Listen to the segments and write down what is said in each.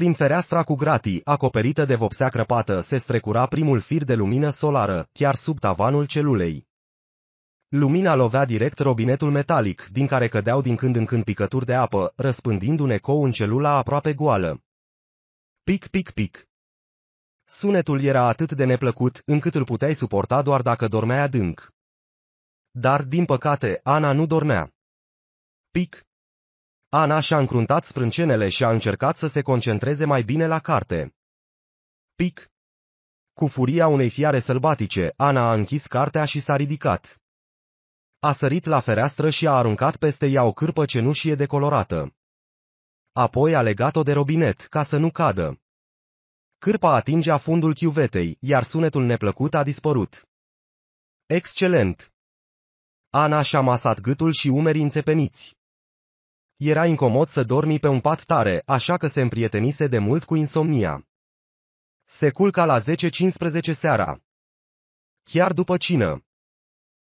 Prin fereastra cu gratii, acoperită de vopsea crăpată, se strecura primul fir de lumină solară, chiar sub tavanul celulei. Lumina lovea direct robinetul metalic, din care cădeau din când în când picături de apă, răspândind un ecou în celula aproape goală. Pic, pic, pic. Sunetul era atât de neplăcut, încât îl puteai suporta doar dacă dormeai adânc. Dar, din păcate, Ana nu dormea. Pic, Ana și-a încruntat sprâncenele și a încercat să se concentreze mai bine la carte. Pic! Cu furia unei fiare sălbatice, Ana a închis cartea și s-a ridicat. A sărit la fereastră și a aruncat peste ea o cârpă cenușie decolorată. Apoi a legat-o de robinet, ca să nu cadă. Cârpa atingea fundul chiuvetei, iar sunetul neplăcut a dispărut. Excelent! Ana și-a masat gâtul și umerii înțepeniți. Era incomod să dormi pe un pat tare, așa că se împrietenise de mult cu insomnia. Se culca la 10-15 seara. Chiar după cină.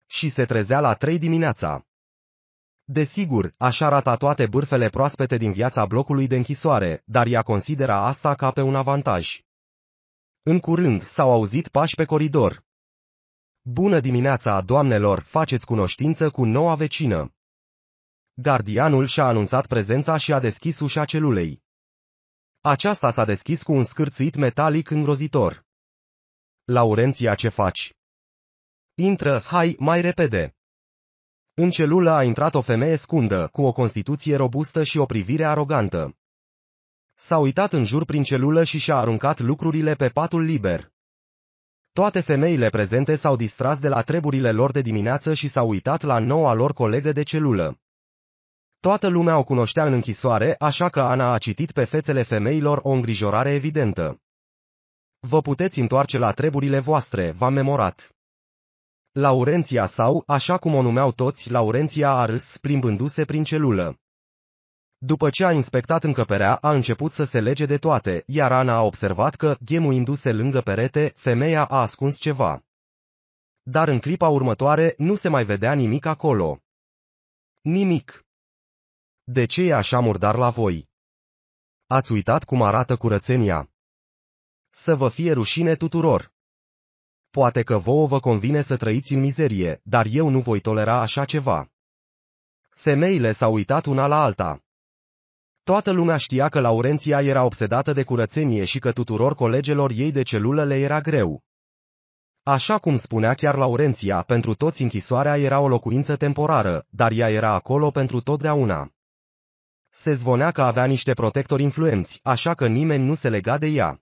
Și se trezea la 3 dimineața. Desigur, așa arata toate bârfele proaspete din viața blocului de închisoare, dar ea considera asta ca pe un avantaj. În curând s-au auzit pași pe coridor. Bună dimineața, doamnelor, faceți cunoștință cu noua vecină. Gardianul și-a anunțat prezența și a deschis ușa celulei. Aceasta s-a deschis cu un scârțit metalic îngrozitor. Laurenția, ce faci? Intră, hai, mai repede. În celulă a intrat o femeie scundă, cu o constituție robustă și o privire arogantă. S-a uitat în jur prin celulă și și-a aruncat lucrurile pe patul liber. Toate femeile prezente s-au distras de la treburile lor de dimineață și s-au uitat la noua lor colegă de celulă. Toată lumea o cunoștea în închisoare, așa că Ana a citit pe fețele femeilor o îngrijorare evidentă. Vă puteți întoarce la treburile voastre, v-am memorat. Laurenția sau, așa cum o numeau toți, Laurenția a râs plimbându-se prin celulă. După ce a inspectat încăperea, a început să se lege de toate, iar Ana a observat că, ghemuindu-se lângă perete, femeia a ascuns ceva. Dar în clipa următoare nu se mai vedea nimic acolo. Nimic. De ce e așa murdar la voi? Ați uitat cum arată curățenia. Să vă fie rușine tuturor. Poate că vouă vă convine să trăiți în mizerie, dar eu nu voi tolera așa ceva. Femeile s-au uitat una la alta. Toată lumea știa că Laurenția era obsedată de curățenie și că tuturor colegelor ei de celulă le era greu. Așa cum spunea chiar Laurenția, pentru toți închisoarea era o locuință temporară, dar ea era acolo pentru totdeauna se zvonea că avea niște protectori influenți, așa că nimeni nu se lega de ea.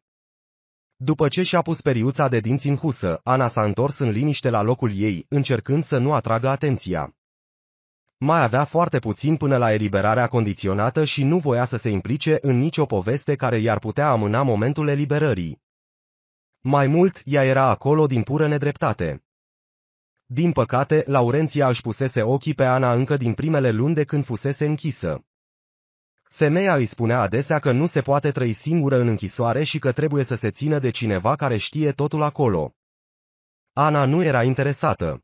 După ce și-a pus periuța de dinți în husă, Ana s-a întors în liniște la locul ei, încercând să nu atragă atenția. Mai avea foarte puțin până la eliberarea condiționată și nu voia să se implice în nicio poveste care i-ar putea amâna momentul eliberării. Mai mult, ea era acolo din pură nedreptate. Din păcate, Laurenția își pusese ochii pe Ana încă din primele luni de când fusese închisă. Femeia îi spunea adesea că nu se poate trăi singură în închisoare și că trebuie să se țină de cineva care știe totul acolo. Ana nu era interesată.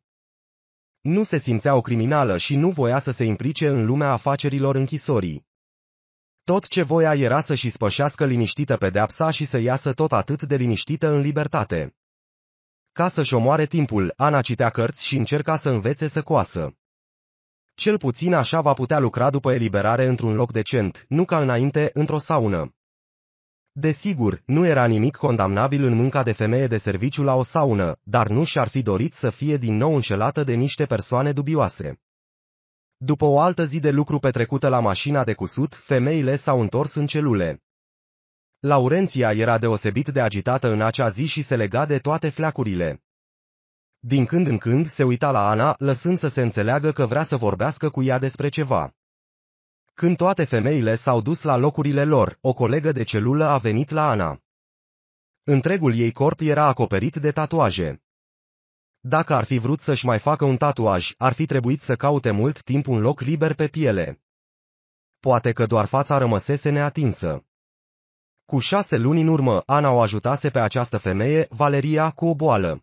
Nu se simțea o criminală și nu voia să se implice în lumea afacerilor închisorii. Tot ce voia era să-și spășească liniștită pedeapsa și să iasă tot atât de liniștită în libertate. Ca să-și omoare timpul, Ana citea cărți și încerca să învețe să coasă. Cel puțin așa va putea lucra după eliberare într-un loc decent, nu ca înainte, într-o saună. Desigur, nu era nimic condamnabil în munca de femeie de serviciu la o saună, dar nu și-ar fi dorit să fie din nou înșelată de niște persoane dubioase. După o altă zi de lucru petrecută la mașina de cusut, femeile s-au întors în celule. Laurenția era deosebit de agitată în acea zi și se lega de toate flacurile. Din când în când se uita la Ana, lăsând să se înțeleagă că vrea să vorbească cu ea despre ceva. Când toate femeile s-au dus la locurile lor, o colegă de celulă a venit la Ana. Întregul ei corp era acoperit de tatuaje. Dacă ar fi vrut să-și mai facă un tatuaj, ar fi trebuit să caute mult timp un loc liber pe piele. Poate că doar fața rămăsese neatinsă. Cu șase luni în urmă, Ana o ajutase pe această femeie, Valeria, cu o boală.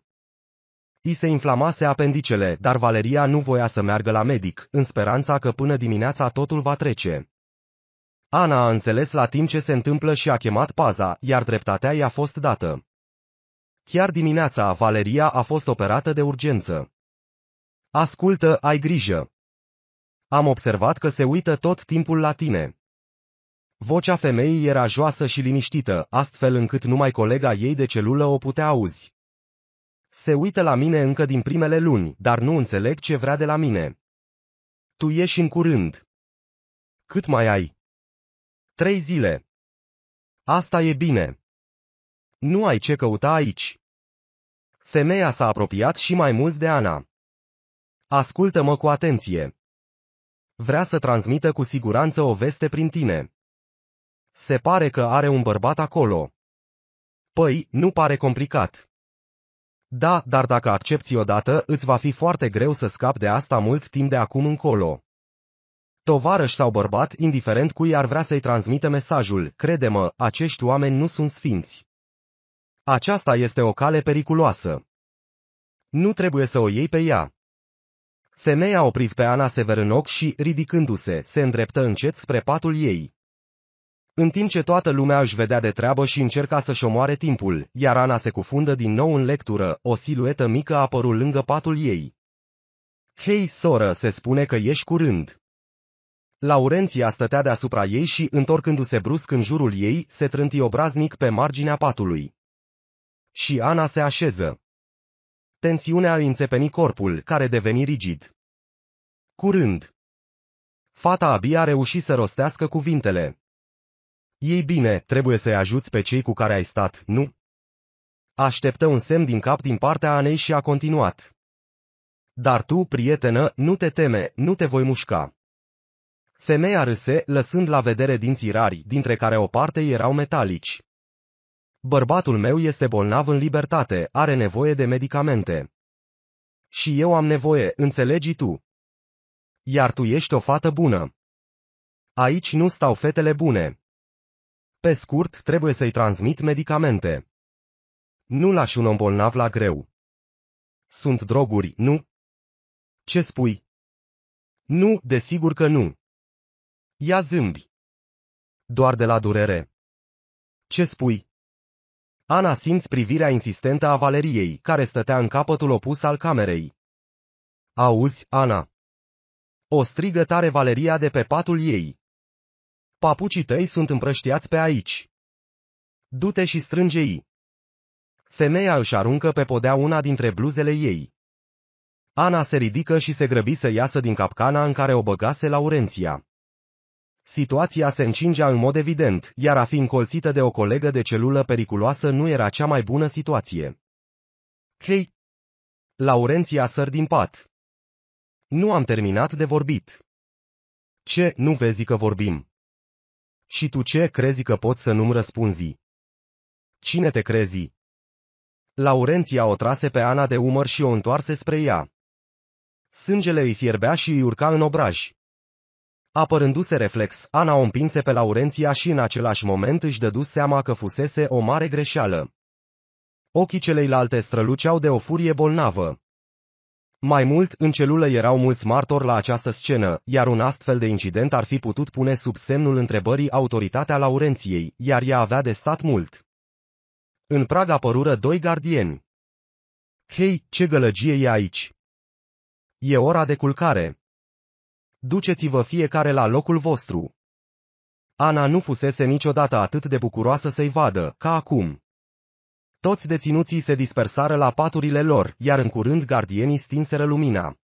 I se inflamase apendicele, dar Valeria nu voia să meargă la medic, în speranța că până dimineața totul va trece. Ana a înțeles la timp ce se întâmplă și a chemat paza, iar dreptatea i-a fost dată. Chiar dimineața, Valeria a fost operată de urgență. Ascultă, ai grijă. Am observat că se uită tot timpul la tine. Vocea femeii era joasă și liniștită, astfel încât numai colega ei de celulă o putea auzi. Se uită la mine încă din primele luni, dar nu înțeleg ce vrea de la mine. Tu ieși în curând. Cât mai ai? Trei zile. Asta e bine. Nu ai ce căuta aici. Femeia s-a apropiat și mai mult de Ana. Ascultă-mă cu atenție. Vrea să transmită cu siguranță o veste prin tine. Se pare că are un bărbat acolo. Păi, nu pare complicat. Da, dar dacă accepti odată, îți va fi foarte greu să scapi de asta mult timp de acum încolo. Tovarăș sau bărbat, indiferent cui ar vrea să-i transmită mesajul, crede-mă, acești oameni nu sunt sfinți. Aceasta este o cale periculoasă. Nu trebuie să o iei pe ea. Femeia o pe Ana Severinoc și, ridicându-se, se îndreptă încet spre patul ei. În timp ce toată lumea își vedea de treabă și încerca să-și omoare timpul, iar Ana se cufundă din nou în lectură, o siluetă mică apăru lângă patul ei. Hei, soră, se spune că ești curând. Laurenția stătea deasupra ei și, întorcându-se brusc în jurul ei, se trânti obraznic pe marginea patului. Și Ana se așeză. Tensiunea îi înțepeni corpul, care deveni rigid. Curând. Fata abia reuși să rostească cuvintele. Ei bine, trebuie să-i ajuți pe cei cu care ai stat, nu? Așteptă un semn din cap din partea Anei și a continuat. Dar tu, prietenă, nu te teme, nu te voi mușca. Femeia râse, lăsând la vedere dinții rari, dintre care o parte erau metalici. Bărbatul meu este bolnav în libertate, are nevoie de medicamente. Și eu am nevoie, înțelegi tu. Iar tu ești o fată bună. Aici nu stau fetele bune. Pe scurt, trebuie să-i transmit medicamente. Nu lași un om bolnav la greu. Sunt droguri, nu? Ce spui? Nu, desigur că nu. Ia zâmbi. Doar de la durere. Ce spui? Ana simți privirea insistentă a Valeriei, care stătea în capătul opus al camerei. Auzi, Ana. O strigă tare Valeria de pe patul ei. Papucii tăi sunt împrăștiați pe aici. Du-te și strânge-i. Femeia își aruncă pe podea una dintre bluzele ei. Ana se ridică și se grăbi să iasă din capcana în care o băgase Laurenția. Situația se încingea în mod evident, iar a fi încolțită de o colegă de celulă periculoasă nu era cea mai bună situație. Hei! Laurenția săr din pat. Nu am terminat de vorbit. Ce, nu vezi că vorbim? Și tu ce crezi că poți să nu-mi răspunzi? Cine te crezi? Laurenția o trase pe Ana de umăr și o întoarse spre ea. Sângele îi fierbea și îi urca în obraj. Apărându-se reflex, Ana o împinse pe Laurenția și în același moment își dădu seama că fusese o mare greșeală. Ochii celeilalte străluceau de o furie bolnavă. Mai mult, în celulă erau mulți martori la această scenă, iar un astfel de incident ar fi putut pune sub semnul întrebării autoritatea Laurenției, iar ea avea de stat mult. În prag apărură doi gardieni. Hei, ce gălăgie e aici! E ora de culcare. Duceți-vă fiecare la locul vostru. Ana nu fusese niciodată atât de bucuroasă să-i vadă, ca acum. Toți deținuții se dispersară la paturile lor, iar în curând gardienii stinseră lumina.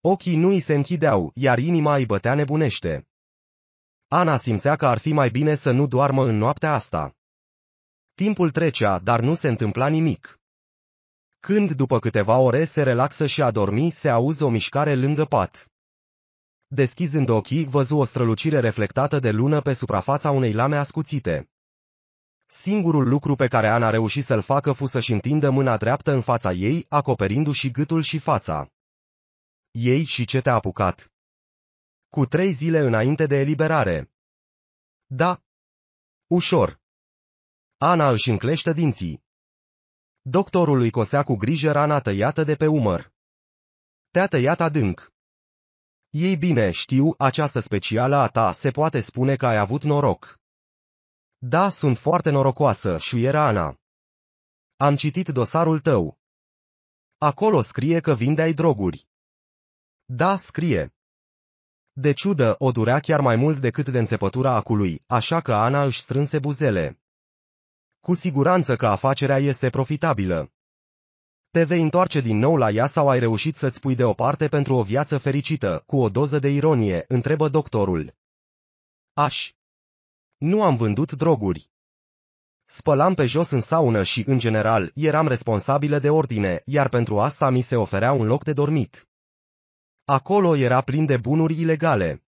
Ochii nu îi se închideau, iar inima îi bătea nebunește. Ana simțea că ar fi mai bine să nu doarmă în noaptea asta. Timpul trecea, dar nu se întâmpla nimic. Când după câteva ore se relaxă și a dormi, se auzi o mișcare lângă pat. Deschizând ochii, văzu o strălucire reflectată de lună pe suprafața unei lame ascuțite. Singurul lucru pe care Ana a reușit să-l facă fu să-și întindă mâna dreaptă în fața ei, acoperindu-și gâtul și fața. Ei și ce te-a apucat? Cu trei zile înainte de eliberare. Da. Ușor. Ana își înclește dinții. Doctorul îi cosea cu grijă rana tăiată de pe umăr. Te-a tăiat adânc. Ei bine, știu, această specială a ta se poate spune că ai avut noroc. Da, sunt foarte norocoasă, șuiera Ana. Am citit dosarul tău. Acolo scrie că vindeai droguri. Da, scrie. De ciudă, o durea chiar mai mult decât de înțepătura acului, așa că Ana își strânse buzele. Cu siguranță că afacerea este profitabilă. Te vei întoarce din nou la ea sau ai reușit să-ți pui deoparte pentru o viață fericită, cu o doză de ironie, întrebă doctorul. Aș. Nu am vândut droguri. Spălam pe jos în saună și, în general, eram responsabilă de ordine, iar pentru asta mi se oferea un loc de dormit. Acolo era plin de bunuri ilegale.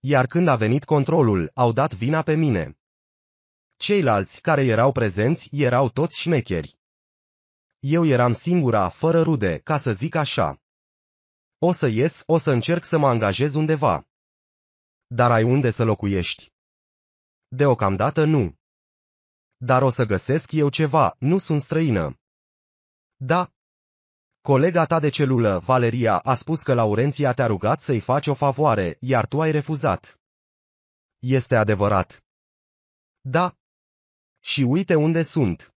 Iar când a venit controlul, au dat vina pe mine. Ceilalți care erau prezenți erau toți șmecheri. Eu eram singura, fără rude, ca să zic așa. O să ies, o să încerc să mă angajez undeva. Dar ai unde să locuiești? Deocamdată nu. Dar o să găsesc eu ceva, nu sunt străină. Da. Colega ta de celulă, Valeria, a spus că Laurenția te-a rugat să-i faci o favoare, iar tu ai refuzat. Este adevărat. Da. Și uite unde sunt.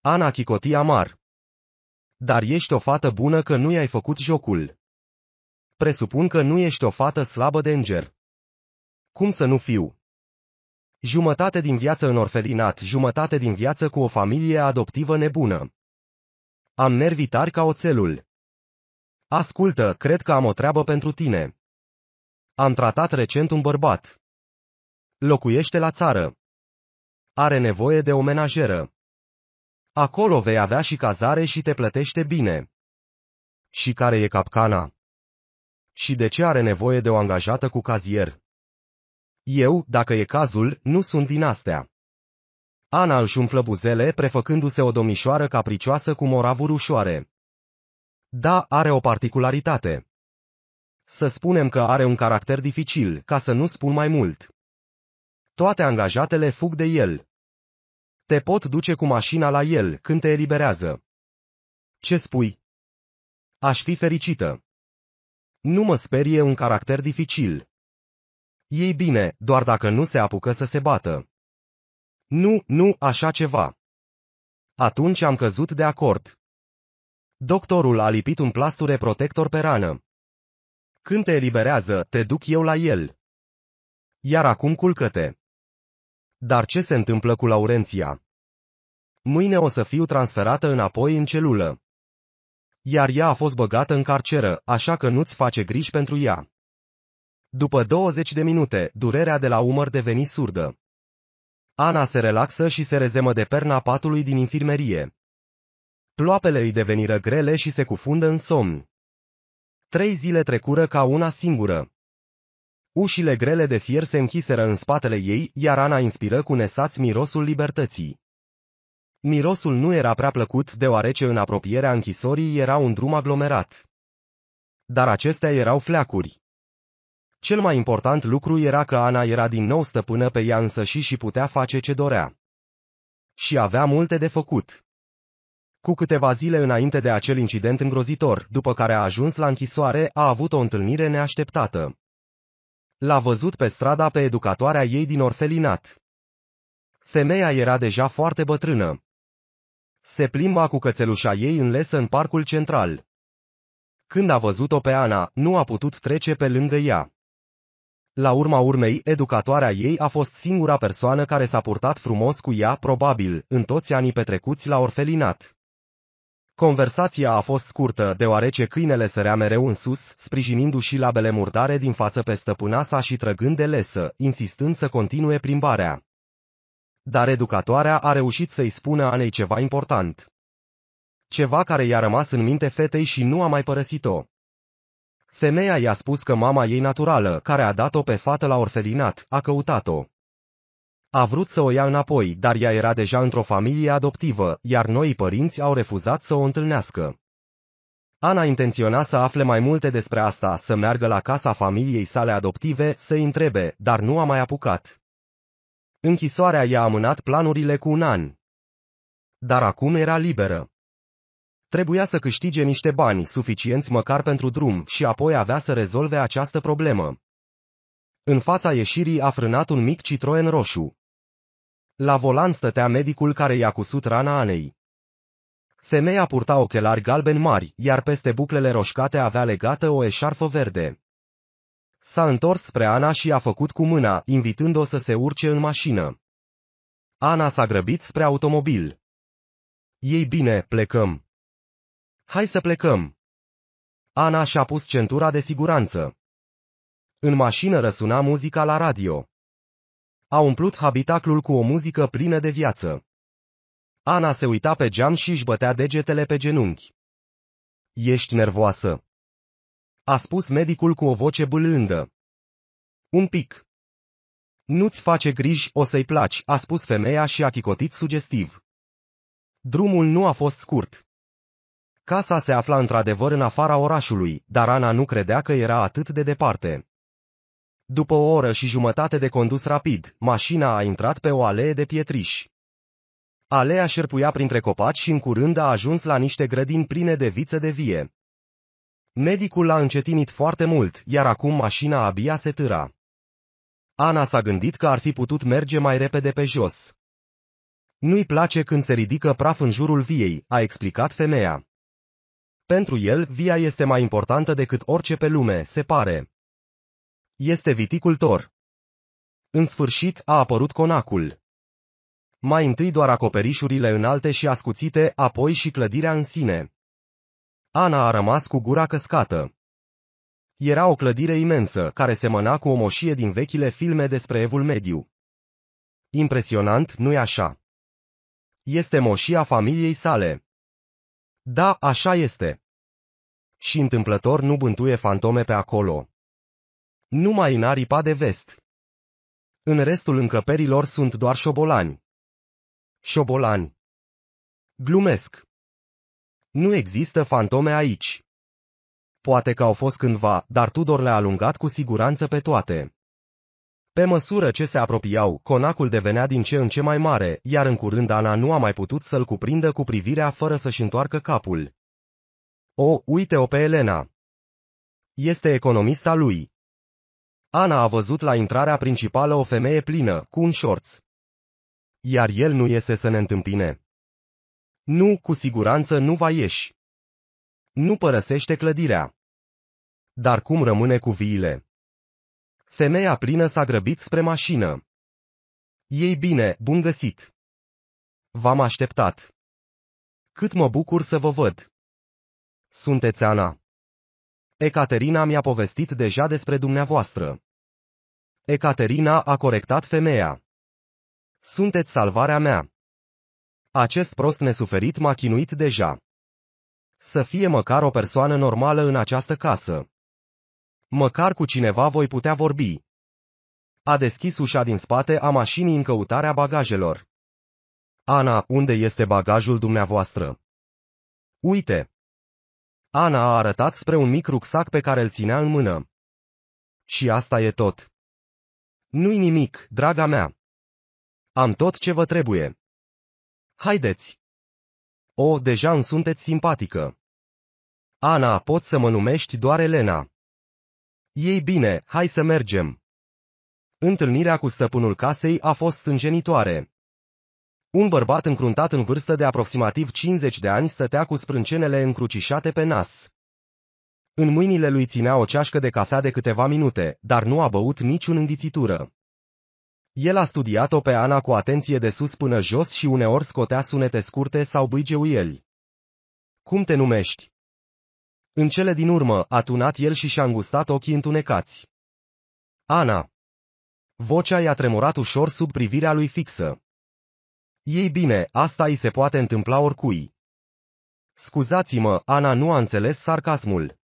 Ana Chicotia Amar. Dar ești o fată bună că nu i-ai făcut jocul. Presupun că nu ești o fată slabă de înger. Cum să nu fiu? Jumătate din viață în orfelinat, jumătate din viață cu o familie adoptivă nebună. Am nervii tari ca oțelul. Ascultă, cred că am o treabă pentru tine. Am tratat recent un bărbat. Locuiește la țară. Are nevoie de o menajeră. Acolo vei avea și cazare și te plătește bine. Și care e capcana? Și de ce are nevoie de o angajată cu cazier? Eu, dacă e cazul, nu sunt din astea. Ana își umflă buzele, prefăcându-se o domnișoară capricioasă cu moravuri ușoare. Da, are o particularitate. Să spunem că are un caracter dificil, ca să nu spun mai mult. Toate angajatele fug de el. Te pot duce cu mașina la el, când te eliberează. Ce spui? Aș fi fericită. Nu mă sperie un caracter dificil. Ei bine, doar dacă nu se apucă să se bată. Nu, nu, așa ceva. Atunci am căzut de acord. Doctorul a lipit un plasture protector pe rană. Când te eliberează, te duc eu la el. Iar acum culcă-te. Dar ce se întâmplă cu Laurenția? Mâine o să fiu transferată înapoi în celulă. Iar ea a fost băgată în carceră, așa că nu-ți face griji pentru ea. După 20 de minute, durerea de la umăr deveni surdă. Ana se relaxă și se rezemă de perna patului din infirmerie. Ploapele îi deveniră grele și se cufundă în somn. Trei zile trecură ca una singură. Ușile grele de fier se închiseră în spatele ei, iar Ana inspiră cu nesați mirosul libertății. Mirosul nu era prea plăcut, deoarece în apropierea închisorii era un drum aglomerat. Dar acestea erau fleacuri. Cel mai important lucru era că Ana era din nou stăpână pe ea însăși și putea face ce dorea. Și avea multe de făcut. Cu câteva zile înainte de acel incident îngrozitor, după care a ajuns la închisoare, a avut o întâlnire neașteptată. L-a văzut pe strada pe educatoarea ei din orfelinat. Femeia era deja foarte bătrână. Se plimba cu cățelușa ei în lesă în parcul central. Când a văzut-o pe Ana, nu a putut trece pe lângă ea. La urma urmei, educatoarea ei a fost singura persoană care s-a purtat frumos cu ea, probabil, în toți anii petrecuți la orfelinat. Conversația a fost scurtă, deoarece câinele sărea mereu în sus, sprijinindu-și labele murdare din față pe stăpâna sa și trăgând de lesă, insistând să continue plimbarea. Dar educatoarea a reușit să-i spună Anei ceva important. Ceva care i-a rămas în minte fetei și nu a mai părăsit-o. Femeia i-a spus că mama ei naturală, care a dat-o pe fată la orfelinat, a căutat-o. A vrut să o ia înapoi, dar ea era deja într-o familie adoptivă, iar noi părinți au refuzat să o întâlnească. Ana intenționa să afle mai multe despre asta, să meargă la casa familiei sale adoptive, să-i întrebe, dar nu a mai apucat. Închisoarea i-a amânat planurile cu un an. Dar acum era liberă. Trebuia să câștige niște bani suficienți măcar pentru drum și apoi avea să rezolve această problemă. În fața ieșirii a frânat un mic Citroen roșu. La volan stătea medicul care i-a cusut rana Anei. Femeia purta ochelari galben mari, iar peste buclele roșcate avea legată o eșarfă verde. S-a întors spre Ana și a făcut cu mâna, invitând-o să se urce în mașină. Ana s-a grăbit spre automobil. Ei bine, plecăm. Hai să plecăm! Ana și-a pus centura de siguranță. În mașină răsuna muzica la radio. A umplut habitaclul cu o muzică plină de viață. Ana se uita pe geam și își bătea degetele pe genunchi. Ești nervoasă. A spus medicul cu o voce bâlândă. Un pic. Nu-ți face griji, o să-i placi, a spus femeia și a chicotit sugestiv. Drumul nu a fost scurt. Casa se afla într-adevăr în afara orașului, dar Ana nu credea că era atât de departe. După o oră și jumătate de condus rapid, mașina a intrat pe o alee de pietriș. Alea șerpuia printre copaci și în curând a ajuns la niște grădini pline de viță de vie. Medicul l a încetinit foarte mult, iar acum mașina abia se târa. Ana s-a gândit că ar fi putut merge mai repede pe jos. Nu-i place când se ridică praf în jurul viei, a explicat femeia. Pentru el, via este mai importantă decât orice pe lume, se pare. Este viticultor. În sfârșit a apărut conacul. Mai întâi doar acoperișurile înalte și ascuțite, apoi și clădirea în sine. Ana a rămas cu gura căscată. Era o clădire imensă, care semăna cu o moșie din vechile filme despre Evul Mediu. Impresionant, nu-i așa? Este moșia familiei sale. Da, așa este. Și întâmplător nu bântuie fantome pe acolo. Numai în aripa de vest. În restul încăperilor sunt doar șobolani. Șobolani. Glumesc. Nu există fantome aici. Poate că au fost cândva, dar Tudor le-a alungat cu siguranță pe toate. Pe măsură ce se apropiau, conacul devenea din ce în ce mai mare, iar în curând Ana nu a mai putut să-l cuprindă cu privirea fără să-și întoarcă capul. O, uite-o pe Elena! Este economista lui. Ana a văzut la intrarea principală o femeie plină, cu un șorț. Iar el nu iese să ne întâmpine. Nu, cu siguranță nu va ieși. Nu părăsește clădirea. Dar cum rămâne cu viile? Femeia plină s-a grăbit spre mașină. Ei bine, bun găsit! V-am așteptat. Cât mă bucur să vă văd! Sunteți Ana. Ecaterina mi-a povestit deja despre dumneavoastră. Ecaterina a corectat femeia. Sunteți salvarea mea. Acest prost nesuferit m-a chinuit deja. Să fie măcar o persoană normală în această casă. Măcar cu cineva voi putea vorbi. A deschis ușa din spate a mașinii în căutarea bagajelor. Ana, unde este bagajul dumneavoastră? Uite! Ana a arătat spre un mic rucsac pe care îl ținea în mână. Și asta e tot. Nu-i nimic, draga mea. Am tot ce vă trebuie. Haideți! O, deja îmi sunteți simpatică. Ana, pot să mă numești doar Elena. Ei bine, hai să mergem. Întâlnirea cu stăpânul casei a fost stânjenitoare. Un bărbat încruntat în vârstă de aproximativ 50 de ani stătea cu sprâncenele încrucișate pe nas. În mâinile lui ținea o ceașcă de cafea de câteva minute, dar nu a băut niciun înghițitură. El a studiat-o pe Ana cu atenție de sus până jos și uneori scotea sunete scurte sau bâigeuieli. Cum te numești? În cele din urmă, a tunat el și și-a îngustat ochii întunecați. Ana. Vocea i-a tremurat ușor sub privirea lui fixă. Ei bine, asta îi se poate întâmpla oricui. Scuzați-mă, Ana nu a înțeles sarcasmul.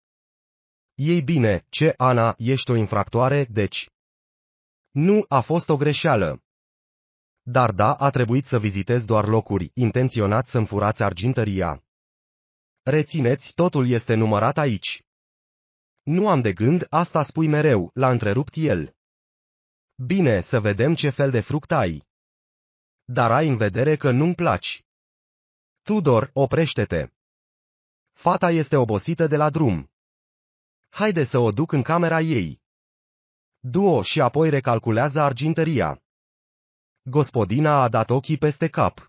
Ei bine, ce, Ana, ești o infractoare, deci. Nu, a fost o greșeală. Dar da, a trebuit să vizitez doar locuri, intenționat să-mi furați argintăria. Rețineți, totul este numărat aici. Nu am de gând, asta spui mereu, l-a întrerupt el. Bine, să vedem ce fel de fruct ai. Dar ai în vedere că nu-mi placi. Tudor, oprește-te. Fata este obosită de la drum. Haide să o duc în camera ei. Duo și apoi recalculează argintăria. Gospodina a dat ochii peste cap.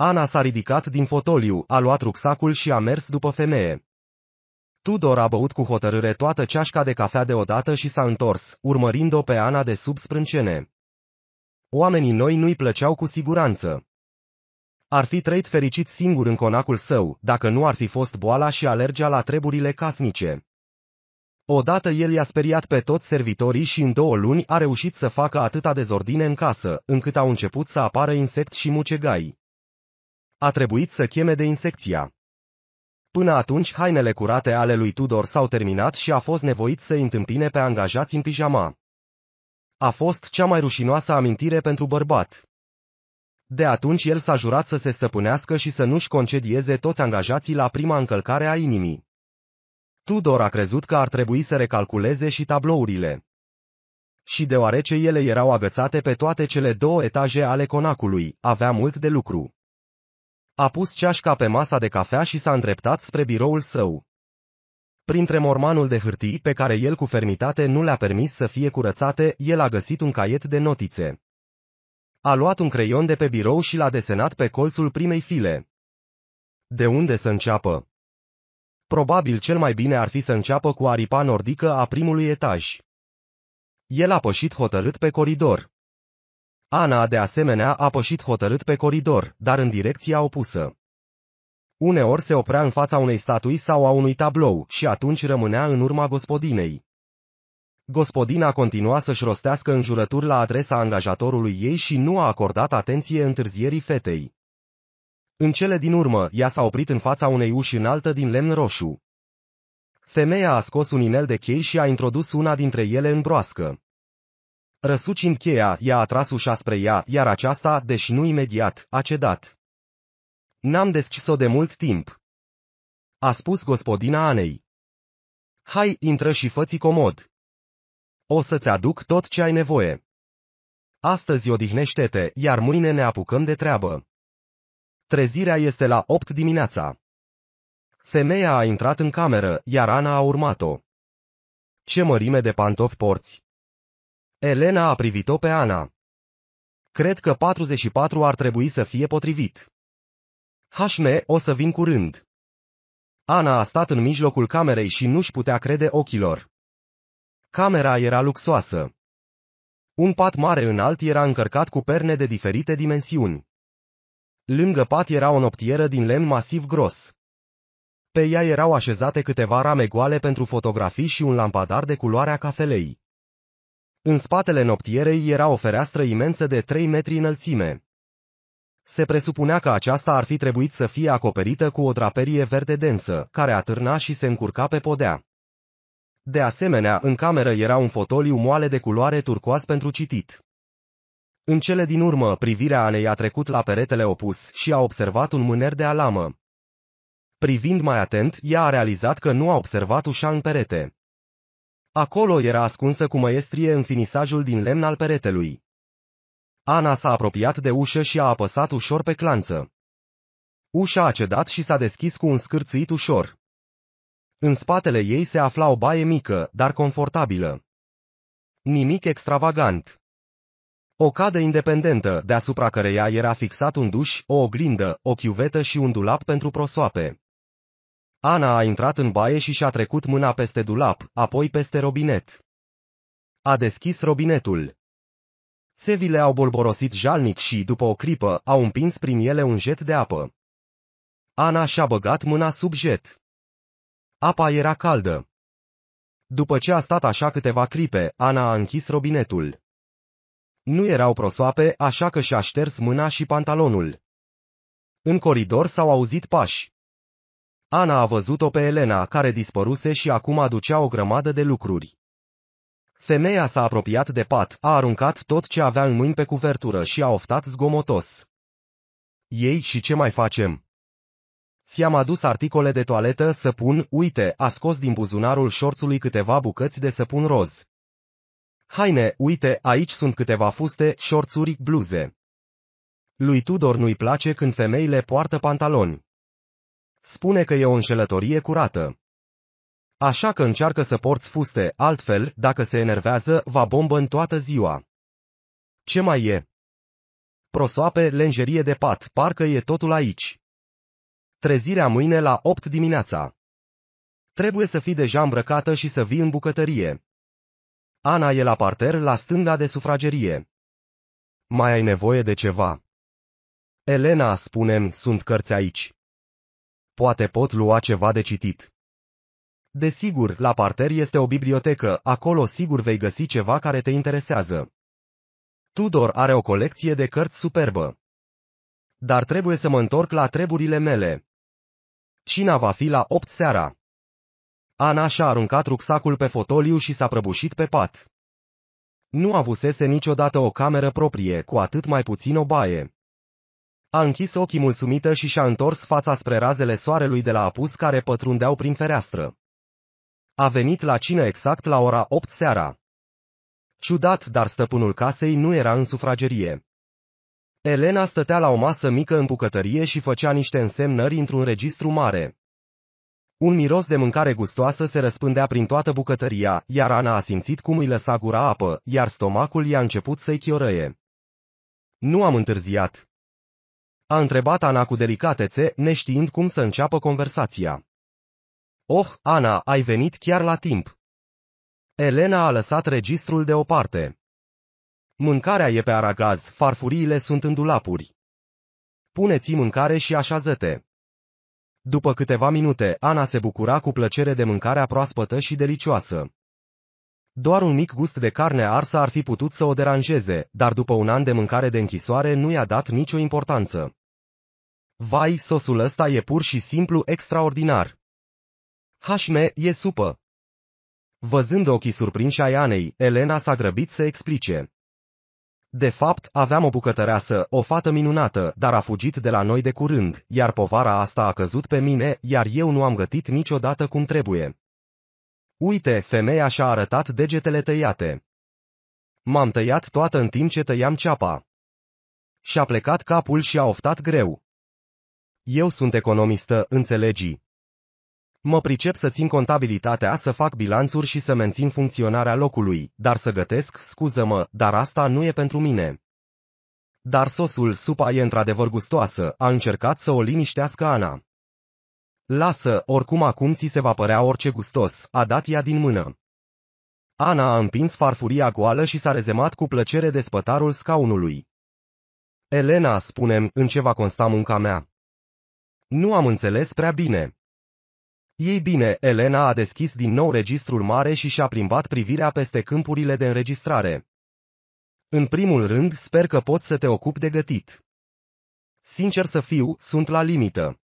Ana s-a ridicat din fotoliu, a luat rucsacul și a mers după femeie. Tudor a băut cu hotărâre toată ceașca de cafea deodată și s-a întors, urmărind-o pe Ana de sub sprâncene. Oamenii noi nu-i plăceau cu siguranță. Ar fi trăit fericit singur în conacul său, dacă nu ar fi fost boala și alergea la treburile casnice. Odată el i-a speriat pe toți servitorii și în două luni a reușit să facă atâta dezordine în casă, încât au început să apară insect și mucegai. A trebuit să cheme de insecția. Până atunci hainele curate ale lui Tudor s-au terminat și a fost nevoit să întâmpine pe angajați în pijama. A fost cea mai rușinoasă amintire pentru bărbat. De atunci el s-a jurat să se stăpânească și să nu-și concedieze toți angajații la prima încălcare a inimii. Tudor a crezut că ar trebui să recalculeze și tablourile. Și deoarece ele erau agățate pe toate cele două etaje ale conacului, avea mult de lucru. A pus ceașca pe masa de cafea și s-a îndreptat spre biroul său. Printre mormanul de hârtii pe care el cu fermitate nu le-a permis să fie curățate, el a găsit un caiet de notițe. A luat un creion de pe birou și l-a desenat pe colțul primei file. De unde să înceapă? Probabil cel mai bine ar fi să înceapă cu aripa nordică a primului etaj. El a pășit hotărât pe coridor. Ana de asemenea a pășit hotărât pe coridor, dar în direcția opusă. Uneori se oprea în fața unei statui sau a unui tablou și atunci rămânea în urma gospodinei. Gospodina continua să-și rostească înjurături la adresa angajatorului ei și nu a acordat atenție întârzierii fetei. În cele din urmă, ea s-a oprit în fața unei uși înaltă din lemn roșu. Femeia a scos un inel de chei și a introdus una dintre ele în broască. Răsucind cheia, i-a atras ușa spre ea, iar aceasta, deși nu imediat, a cedat. N-am deschis-o de mult timp. A spus gospodina Anei. Hai, intră și fă comod. O să-ți aduc tot ce ai nevoie. Astăzi odihnește-te, iar mâine ne apucăm de treabă. Trezirea este la 8 dimineața. Femeia a intrat în cameră, iar Ana a urmat-o. Ce mărime de pantofi porți! Elena a privit-o pe Ana. Cred că 44 ar trebui să fie potrivit. Hașme, o să vin curând. Ana a stat în mijlocul camerei și nu-și putea crede ochilor. Camera era luxoasă. Un pat mare înalt era încărcat cu perne de diferite dimensiuni. Lângă pat era o noptieră din lemn masiv gros. Pe ea erau așezate câteva rame goale pentru fotografii și un lampadar de culoarea cafelei. În spatele noptierei era o fereastră imensă de 3 metri înălțime. Se presupunea că aceasta ar fi trebuit să fie acoperită cu o draperie verde densă, care atârna și se încurca pe podea. De asemenea, în cameră era un fotoliu moale de culoare turcoaz pentru citit. În cele din urmă, privirea Anei a trecut la peretele opus și a observat un mâner de alamă. Privind mai atent, ea a realizat că nu a observat ușa în perete. Acolo era ascunsă cu măiestrie în finisajul din lemn al peretelui. Ana s-a apropiat de ușă și a apăsat ușor pe clanță. Ușa a cedat și s-a deschis cu un scârțâit ușor. În spatele ei se afla o baie mică, dar confortabilă. Nimic extravagant. O cadă independentă, deasupra căreia era fixat un duș, o oglindă, o chiuvetă și un dulap pentru prosoape. Ana a intrat în baie și și-a trecut mâna peste dulap, apoi peste robinet. A deschis robinetul. Sevile au bolborosit jalnic și, după o clipă, au împins prin ele un jet de apă. Ana și-a băgat mâna sub jet. Apa era caldă. După ce a stat așa câteva clipe, Ana a închis robinetul. Nu erau prosoape, așa că și-a șters mâna și pantalonul. În coridor s-au auzit pași. Ana a văzut-o pe Elena, care dispăruse și acum aducea o grămadă de lucruri. Femeia s-a apropiat de pat, a aruncat tot ce avea în mâini pe cuvertură și a oftat zgomotos. Ei și ce mai facem? Ți-am adus articole de toaletă, săpun, uite, a scos din buzunarul șorțului câteva bucăți de săpun roz. Haine, uite, aici sunt câteva fuste, șorțuri, bluze. Lui Tudor nu-i place când femeile poartă pantaloni spune că e o înșelătorie curată. Așa că încearcă să porți fuste, altfel, dacă se enervează, va bombă în toată ziua. Ce mai e? Prosoape, lenjerie de pat, parcă e totul aici. Trezirea mâine la 8 dimineața. Trebuie să fii deja îmbrăcată și să vii în bucătărie. Ana e la parter la stânga de sufragerie. Mai ai nevoie de ceva. Elena, spunem, sunt cărți aici poate pot lua ceva de citit. Desigur, la parter este o bibliotecă, acolo sigur vei găsi ceva care te interesează. Tudor are o colecție de cărți superbă. Dar trebuie să mă întorc la treburile mele. Cina va fi la 8 seara. Ana și-a aruncat rucsacul pe fotoliu și s-a prăbușit pe pat. Nu avusese niciodată o cameră proprie, cu atât mai puțin o baie. A închis ochii mulțumită și și-a întors fața spre razele soarelui de la apus care pătrundeau prin fereastră. A venit la cină exact la ora 8 seara. Ciudat, dar stăpânul casei nu era în sufragerie. Elena stătea la o masă mică în bucătărie și făcea niște însemnări într-un registru mare. Un miros de mâncare gustoasă se răspândea prin toată bucătăria, iar Ana a simțit cum îi lăsa gura apă, iar stomacul i-a început să-i chiorăie. Nu am întârziat. A întrebat Ana cu delicatețe, neștiind cum să înceapă conversația. Oh, Ana, ai venit chiar la timp. Elena a lăsat registrul deoparte. Mâncarea e pe aragaz, farfuriile sunt în dulapuri. Puneți mâncare și așează-te. După câteva minute, Ana se bucura cu plăcere de mâncarea proaspătă și delicioasă. Doar un mic gust de carne arsă ar fi putut să o deranjeze, dar după un an de mâncare de închisoare nu i-a dat nicio importanță. Vai, sosul ăsta e pur și simplu extraordinar. Hașme, e supă. Văzând ochii surprinși ai Anei, Elena s-a grăbit să explice. De fapt, aveam o bucătăreasă, o fată minunată, dar a fugit de la noi de curând, iar povara asta a căzut pe mine, iar eu nu am gătit niciodată cum trebuie. Uite, femeia și-a arătat degetele tăiate. M-am tăiat toată în timp ce tăiam ceapa. Și-a plecat capul și a oftat greu. Eu sunt economistă, înțelegi. Mă pricep să țin contabilitatea, să fac bilanțuri și să mențin funcționarea locului, dar să gătesc, scuză-mă, dar asta nu e pentru mine. Dar sosul, supa e într-adevăr gustoasă, a încercat să o liniștească Ana. Lasă, oricum acum ți se va părea orice gustos, a dat ea din mână. Ana a împins farfuria goală și s-a rezemat cu plăcere de spătarul scaunului. Elena, spunem, în ce va consta munca mea? Nu am înțeles prea bine. Ei bine, Elena a deschis din nou registrul mare și și-a plimbat privirea peste câmpurile de înregistrare. În primul rând, sper că pot să te ocup de gătit. Sincer să fiu, sunt la limită.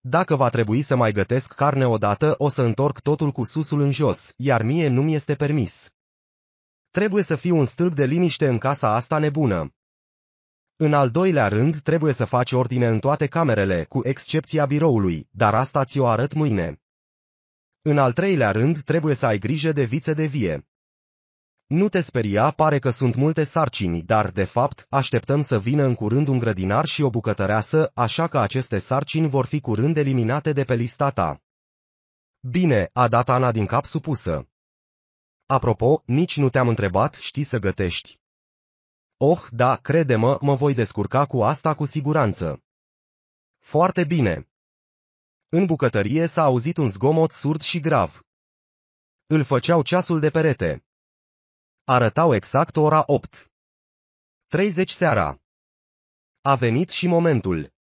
Dacă va trebui să mai gătesc carne odată, o să întorc totul cu susul în jos, iar mie nu mi este permis. Trebuie să fiu un stâlp de liniște în casa asta nebună. În al doilea rând, trebuie să faci ordine în toate camerele, cu excepția biroului, dar asta ți-o arăt mâine. În al treilea rând, trebuie să ai grijă de vițe de vie. Nu te speria, pare că sunt multe sarcini, dar, de fapt, așteptăm să vină în curând un grădinar și o bucătăreasă, așa că aceste sarcini vor fi curând eliminate de pe lista ta. Bine, a dat Ana din cap supusă. Apropo, nici nu te-am întrebat, știi să gătești. Oh, da, crede-mă, mă voi descurca cu asta cu siguranță. Foarte bine. În bucătărie s-a auzit un zgomot surd și grav. Îl făceau ceasul de perete. Arătau exact ora 8. 30 seara. A venit și momentul.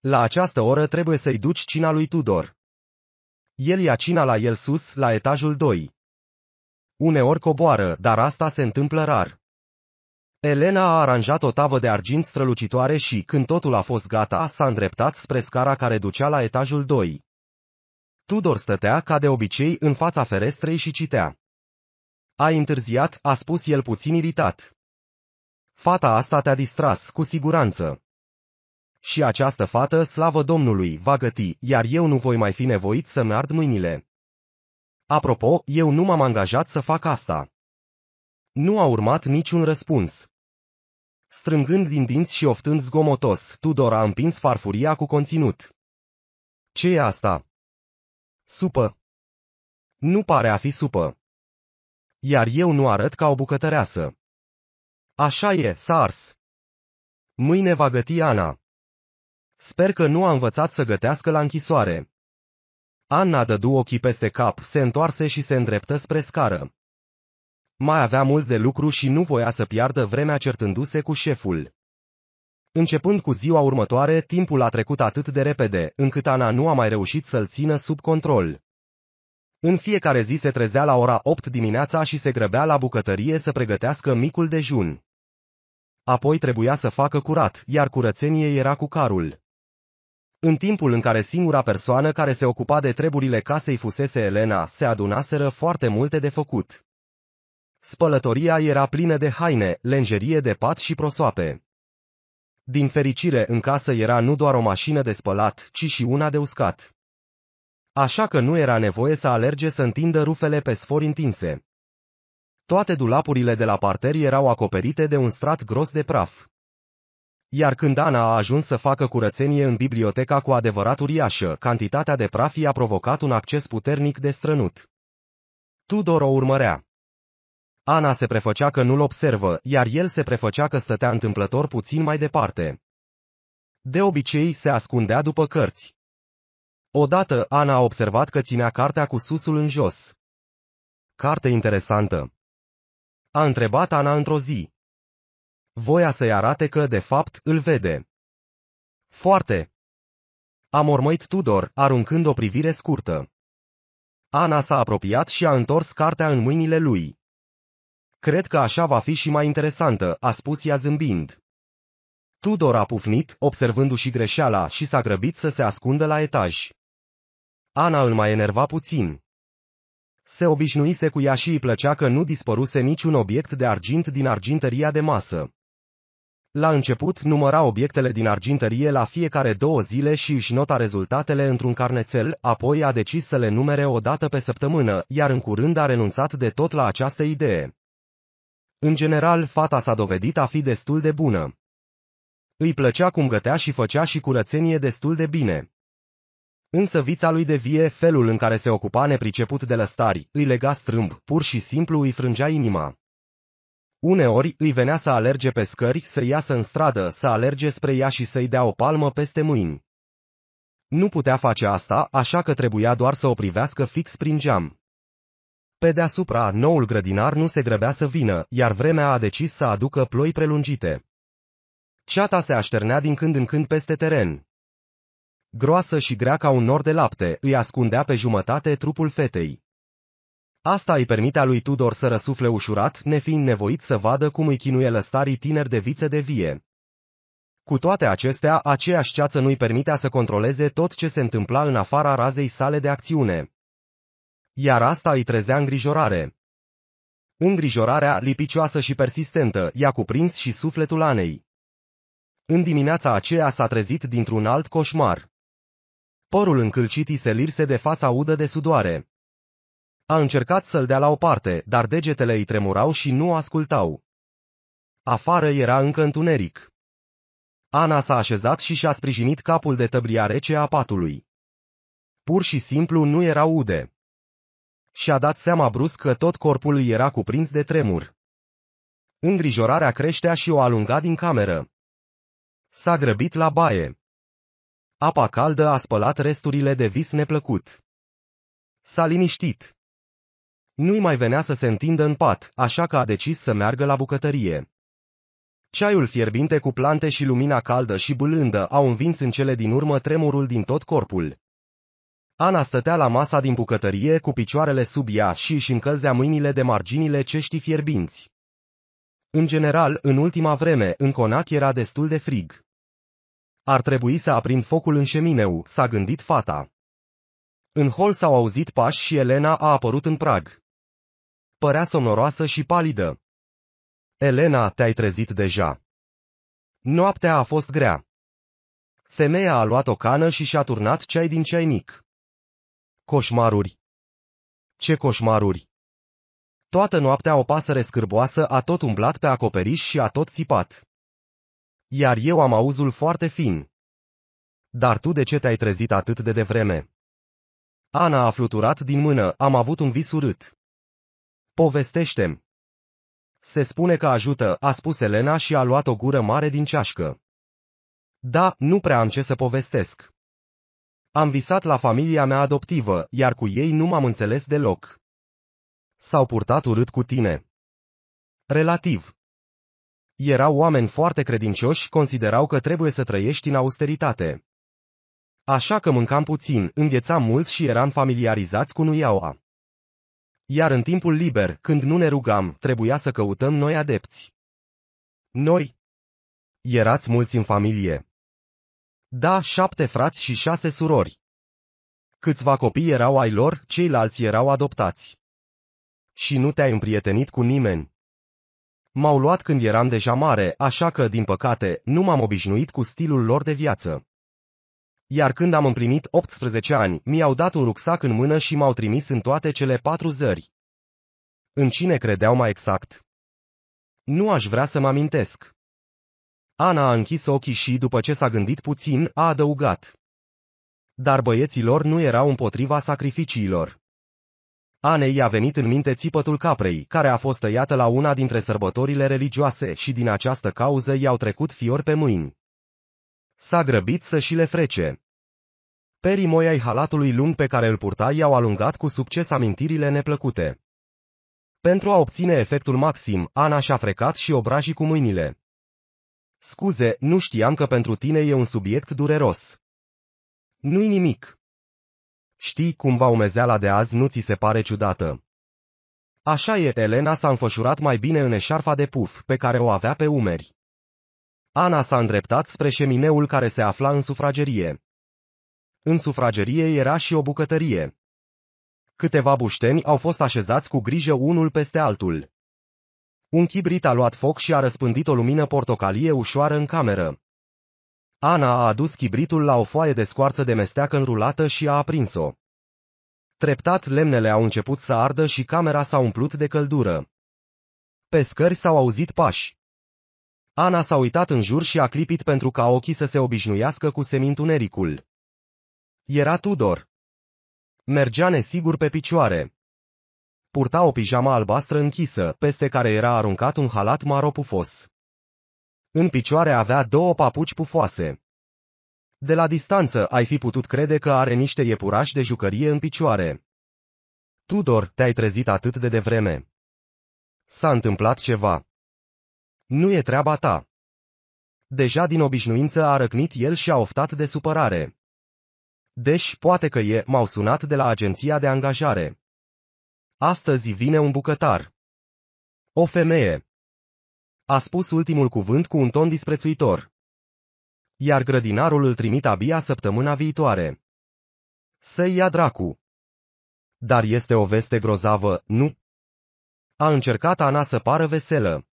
La această oră trebuie să-i duci cina lui Tudor. El ia cina la el sus, la etajul 2. Uneori coboară, dar asta se întâmplă rar. Elena a aranjat o tavă de argint strălucitoare și, când totul a fost gata, s-a îndreptat spre scara care ducea la etajul 2. Tudor stătea, ca de obicei, în fața ferestrei și citea. A întârziat, a spus el puțin iritat. Fata asta te-a distras, cu siguranță. Și această fată, slavă Domnului, va găti, iar eu nu voi mai fi nevoit să-mi ard mâinile. Apropo, eu nu m-am angajat să fac asta. Nu a urmat niciun răspuns. Strângând din dinți și oftând zgomotos, Tudor a împins farfuria cu conținut. Ce e asta? Supă. Nu pare a fi supă. Iar eu nu arăt ca o bucătăreasă. Așa e, Sars. Mâine va găti Ana. Sper că nu a învățat să gătească la închisoare. Anna dădu ochii peste cap, se întoarse și se îndreptă spre scară. Mai avea mult de lucru și nu voia să piardă vremea certându-se cu șeful. Începând cu ziua următoare, timpul a trecut atât de repede, încât Ana nu a mai reușit să-l țină sub control. În fiecare zi se trezea la ora 8 dimineața și se grăbea la bucătărie să pregătească micul dejun. Apoi trebuia să facă curat, iar curățenie era cu carul. În timpul în care singura persoană care se ocupa de treburile casei fusese Elena, se adunaseră foarte multe de făcut. Spălătoria era plină de haine, lenjerie de pat și prosoape. Din fericire, în casă era nu doar o mașină de spălat, ci și una de uscat. Așa că nu era nevoie să alerge să întindă rufele pe sfori întinse. Toate dulapurile de la parter erau acoperite de un strat gros de praf. Iar când Ana a ajuns să facă curățenie în biblioteca cu adevărat uriașă, cantitatea de praf i-a provocat un acces puternic de strănut. Tudor o urmărea. Ana se prefăcea că nu-l observă, iar el se prefăcea că stătea întâmplător puțin mai departe. De obicei se ascundea după cărți. Odată Ana a observat că ținea cartea cu susul în jos. Carte interesantă. A întrebat Ana într-o zi. Voia să-i arate că, de fapt, îl vede. Foarte. A mormăit Tudor, aruncând o privire scurtă. Ana s-a apropiat și a întors cartea în mâinile lui. Cred că așa va fi și mai interesantă, a spus ea zâmbind. Tudor a pufnit, observându-și greșeala și s-a grăbit să se ascundă la etaj. Ana îl mai enerva puțin. Se obișnuise cu ea și îi plăcea că nu dispăruse niciun obiect de argint din argintăria de masă. La început număra obiectele din argintărie la fiecare două zile și își nota rezultatele într-un carnețel, apoi a decis să le numere o dată pe săptămână, iar în curând a renunțat de tot la această idee. În general, fata s-a dovedit a fi destul de bună. Îi plăcea cum gătea și făcea și curățenie destul de bine. Însă vița lui de vie, felul în care se ocupa nepriceput de lăstari, îi lega strâmb, pur și simplu îi frângea inima. Uneori îi venea să alerge pe scări, să iasă în stradă, să alerge spre ea și să-i dea o palmă peste mâini. Nu putea face asta, așa că trebuia doar să o privească fix prin geam. Pe deasupra, noul grădinar nu se grăbea să vină, iar vremea a decis să aducă ploi prelungite. Ceata se așternea din când în când peste teren. Groasă și grea ca un nor de lapte, îi ascundea pe jumătate trupul fetei. Asta îi permitea lui Tudor să răsufle ușurat, nefiind nevoit să vadă cum îi chinuie lăstarii tineri de viță de vie. Cu toate acestea, aceeași ceață nu-i permitea să controleze tot ce se întâmpla în afara razei sale de acțiune iar asta îi trezea îngrijorare. Îngrijorarea, lipicioasă și persistentă, i-a cuprins și sufletul Anei. În dimineața aceea s-a trezit dintr-un alt coșmar. Părul încâlcit i se lirse de fața udă de sudoare. A încercat să-l dea la o parte, dar degetele îi tremurau și nu ascultau. Afară era încă întuneric. Ana s-a așezat și și-a sprijinit capul de tăblia rece a patului. Pur și simplu nu era ude și-a dat seama brusc că tot corpul îi era cuprins de tremur. Îngrijorarea creștea și o alunga din cameră. S-a grăbit la baie. Apa caldă a spălat resturile de vis neplăcut. S-a liniștit. Nu-i mai venea să se întindă în pat, așa că a decis să meargă la bucătărie. Ceaiul fierbinte cu plante și lumina caldă și bâlândă au învins în cele din urmă tremurul din tot corpul. Ana stătea la masa din bucătărie cu picioarele sub ea și își încălzea mâinile de marginile ceștii fierbinți. În general, în ultima vreme, în conac era destul de frig. Ar trebui să aprind focul în șemineu, s-a gândit fata. În hol s-au auzit pași și Elena a apărut în prag. Părea somnoroasă și palidă. Elena, te-ai trezit deja. Noaptea a fost grea. Femeia a luat o cană și și-a turnat ceai din ceainic. Coșmaruri. Ce coșmaruri! Toată noaptea o pasăre scârboasă a tot umblat pe acoperiș și a tot țipat. Iar eu am auzul foarte fin. Dar tu de ce te-ai trezit atât de devreme? Ana a fluturat din mână, am avut un vis urât. Povestește-mi. Se spune că ajută, a spus Elena și a luat o gură mare din ceașcă. Da, nu prea am ce să povestesc. Am visat la familia mea adoptivă, iar cu ei nu m-am înțeles deloc. S-au purtat urât cu tine. Relativ. Erau oameni foarte credincioși și considerau că trebuie să trăiești în austeritate. Așa că mâncam puțin, înghețam mult și eram familiarizați cu nuiaua. Iar în timpul liber, când nu ne rugam, trebuia să căutăm noi adepți. Noi. Erați mulți în familie. Da, șapte frați și șase surori. Câțiva copii erau ai lor, ceilalți erau adoptați. Și nu te-ai împrietenit cu nimeni. M-au luat când eram deja mare, așa că, din păcate, nu m-am obișnuit cu stilul lor de viață. Iar când am împlinit 18 ani, mi-au dat un rucsac în mână și m-au trimis în toate cele patru zări. În cine credeau mai exact? Nu aș vrea să mă amintesc. Ana a închis ochii și, după ce s-a gândit puțin, a adăugat. Dar băieții lor nu erau împotriva sacrificiilor. Anei i-a venit în minte țipătul caprei, care a fost tăiată la una dintre sărbătorile religioase și din această cauză i-au trecut fiori pe mâini. S-a grăbit să și le frece. Perii moi ai halatului lung pe care îl purta i-au alungat cu succes amintirile neplăcute. Pentru a obține efectul maxim, Ana și-a frecat și obrajii cu mâinile. Scuze, nu știam că pentru tine e un subiect dureros. Nu-i nimic. Știi cumva umezeala de azi nu ți se pare ciudată. Așa e, Elena s-a înfășurat mai bine în eșarfa de puf, pe care o avea pe umeri. Ana s-a îndreptat spre șemineul care se afla în sufragerie. În sufragerie era și o bucătărie. Câteva bușteni au fost așezați cu grijă unul peste altul. Un chibrit a luat foc și a răspândit o lumină portocalie ușoară în cameră. Ana a adus chibritul la o foaie de scoarță de mesteacă înrulată și a aprins-o. Treptat lemnele au început să ardă și camera s-a umplut de căldură. Pe scări s-au auzit pași. Ana s-a uitat în jur și a clipit pentru ca ochii să se obișnuiască cu semintunericul. Era Tudor. Mergea nesigur pe picioare. Purta o pijama albastră închisă, peste care era aruncat un halat maro pufos. În picioare avea două papuci pufoase. De la distanță ai fi putut crede că are niște iepurași de jucărie în picioare. Tudor, te-ai trezit atât de devreme. S-a întâmplat ceva. Nu e treaba ta. Deja din obișnuință a răcnit el și a oftat de supărare. Deci, poate că e, m-au sunat de la agenția de angajare. Astăzi vine un bucătar. O femeie. A spus ultimul cuvânt cu un ton disprețuitor. Iar grădinarul îl trimit abia săptămâna viitoare. Să ia dracu. Dar este o veste grozavă, nu? A încercat Ana să pară veselă.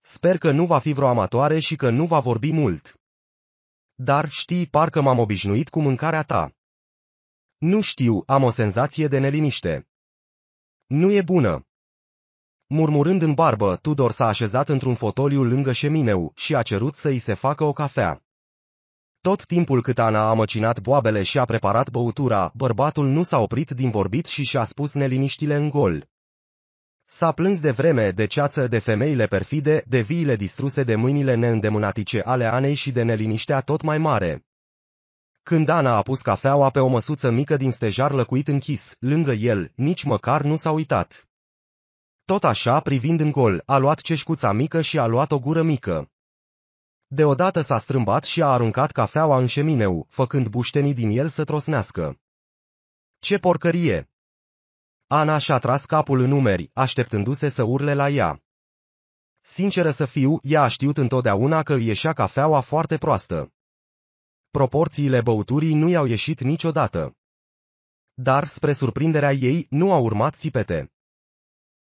Sper că nu va fi vreo amatoare și că nu va vorbi mult. Dar știi, parcă m-am obișnuit cu mâncarea ta. Nu știu, am o senzație de neliniște. Nu e bună. Murmurând în barbă, Tudor s-a așezat într-un fotoliu lângă șemineu și a cerut să i se facă o cafea. Tot timpul cât Ana a măcinat boabele și a preparat băutura, bărbatul nu s-a oprit din vorbit și și-a spus neliniștile în gol. S-a plâns de vreme, de ceață, de femeile perfide, de viile distruse de mâinile neîndemânatice ale Anei și de neliniștea tot mai mare. Când Ana a pus cafeaua pe o măsuță mică din stejar lăcuit închis, lângă el, nici măcar nu s-a uitat. Tot așa, privind în gol, a luat ceșcuța mică și a luat o gură mică. Deodată s-a strâmbat și a aruncat cafeaua în șemineu, făcând buștenii din el să trosnească. Ce porcărie! Ana și-a tras capul în umeri, așteptându-se să urle la ea. Sinceră să fiu, ea a știut întotdeauna că îi ieșea cafeaua foarte proastă proporțiile băuturii nu i-au ieșit niciodată. Dar, spre surprinderea ei, nu au urmat țipete.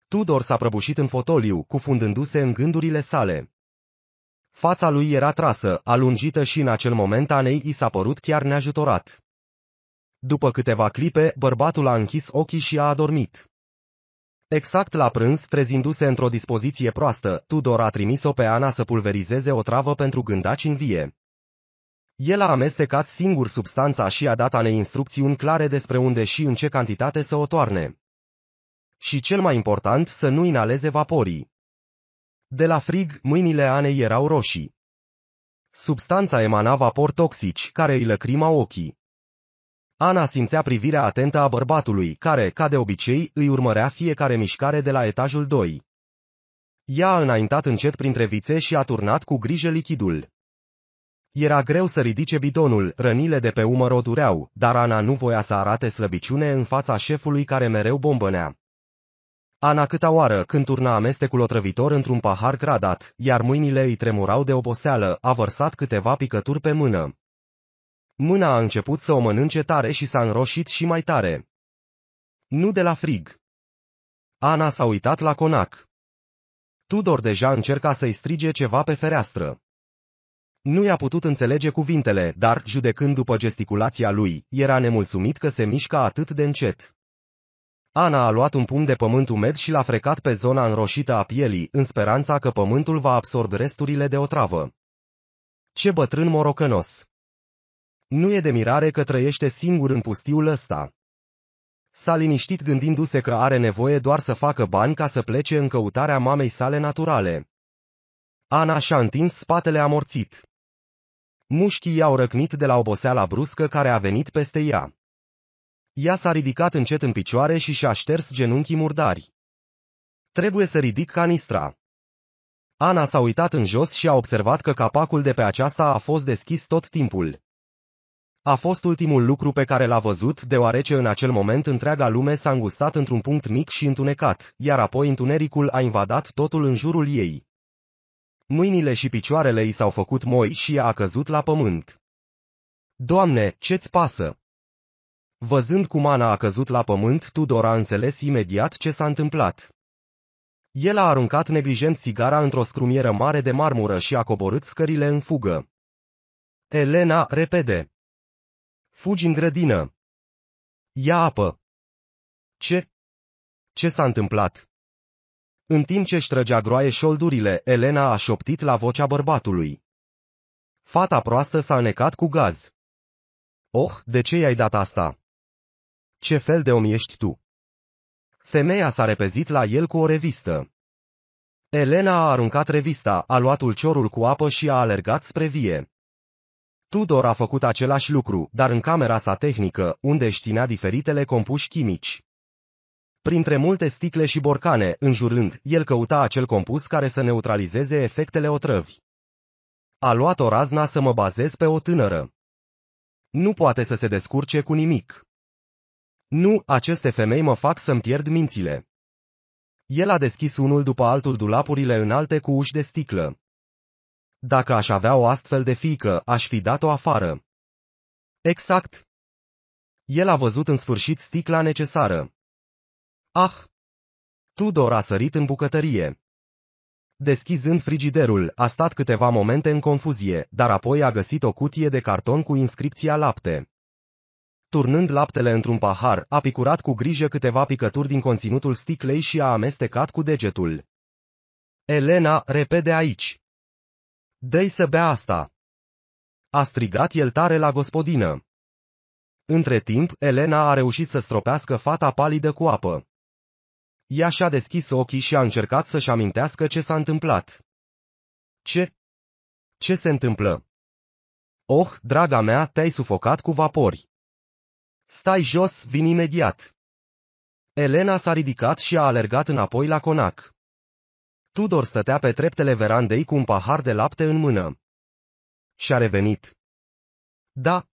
Tudor s-a prăbușit în fotoliu, cufundându-se în gândurile sale. Fața lui era trasă, alungită și în acel moment Anei i s-a părut chiar neajutorat. După câteva clipe, bărbatul a închis ochii și a adormit. Exact la prânz, trezindu-se într-o dispoziție proastă, Tudor a trimis-o pe Ana să pulverizeze o travă pentru gândaci în vie. El a amestecat singur substanța și a dat ane instrucțiuni clare despre unde și în ce cantitate să o toarne. Și cel mai important, să nu inaleze vaporii. De la frig, mâinile Anei erau roșii. Substanța emana vapor toxici, care îi lăcrima ochii. Ana simțea privirea atentă a bărbatului, care, ca de obicei, îi urmărea fiecare mișcare de la etajul 2. Ea a înaintat încet printre vițe și a turnat cu grijă lichidul. Era greu să ridice bidonul, rănile de pe umăr o dureau, dar Ana nu voia să arate slăbiciune în fața șefului care mereu bombănea. Ana câta oară când turna amestecul otrăvitor într-un pahar gradat, iar mâinile îi tremurau de oboseală, a vărsat câteva picături pe mână. Mâna a început să o mănânce tare și s-a înroșit și mai tare. Nu de la frig. Ana s-a uitat la conac. Tudor deja încerca să-i strige ceva pe fereastră. Nu i-a putut înțelege cuvintele, dar, judecând după gesticulația lui, era nemulțumit că se mișca atât de încet. Ana a luat un pumn de pământ umed și l-a frecat pe zona înroșită a pielii, în speranța că pământul va absorb resturile de otravă. Ce bătrân morocănos! Nu e de mirare că trăiește singur în pustiul ăsta. S-a liniștit gândindu-se că are nevoie doar să facă bani ca să plece în căutarea mamei sale naturale. Ana și-a întins spatele amorțit. Mușchii i-au răcnit de la oboseala bruscă care a venit peste ea. Ea s-a ridicat încet în picioare și și-a șters genunchii murdari. Trebuie să ridic canistra. Ana s-a uitat în jos și a observat că capacul de pe aceasta a fost deschis tot timpul. A fost ultimul lucru pe care l-a văzut, deoarece în acel moment întreaga lume s-a îngustat într-un punct mic și întunecat, iar apoi întunericul a invadat totul în jurul ei mâinile și picioarele i s-au făcut moi și a căzut la pământ. Doamne, ce-ți pasă? Văzând cum Ana a căzut la pământ, Tudor a înțeles imediat ce s-a întâmplat. El a aruncat neglijent țigara într-o scrumieră mare de marmură și a coborât scările în fugă. Elena, repede! Fugi în grădină! Ia apă! Ce? Ce s-a întâmplat? În timp ce trăgea groaie șoldurile, Elena a șoptit la vocea bărbatului. Fata proastă s-a înecat cu gaz. Oh, de ce i-ai dat asta? Ce fel de om ești tu? Femeia s-a repezit la el cu o revistă. Elena a aruncat revista, a luat ulciorul cu apă și a alergat spre vie. Tudor a făcut același lucru, dar în camera sa tehnică, unde își ținea diferitele compuși chimici. Printre multe sticle și borcane, înjurând, el căuta acel compus care să neutralizeze efectele otrăvi. A luat o razna să mă bazez pe o tânără. Nu poate să se descurce cu nimic. Nu, aceste femei mă fac să-mi pierd mințile. El a deschis unul după altul dulapurile înalte cu uși de sticlă. Dacă aș avea o astfel de fiică, aș fi dat-o afară. Exact. El a văzut în sfârșit sticla necesară. Ah! Tudor a sărit în bucătărie. Deschizând frigiderul, a stat câteva momente în confuzie, dar apoi a găsit o cutie de carton cu inscripția lapte. Turnând laptele într-un pahar, a picurat cu grijă câteva picături din conținutul sticlei și a amestecat cu degetul. Elena, repede aici! Dă-i să bea asta! A strigat el tare la gospodină. Între timp, Elena a reușit să stropească fata palidă cu apă. Ea și-a deschis ochii și a încercat să-și amintească ce s-a întâmplat. Ce? Ce se întâmplă? Oh, draga mea, te-ai sufocat cu vapori. Stai jos, vin imediat. Elena s-a ridicat și a alergat înapoi la conac. Tudor stătea pe treptele verandei cu un pahar de lapte în mână. Și-a revenit. Da.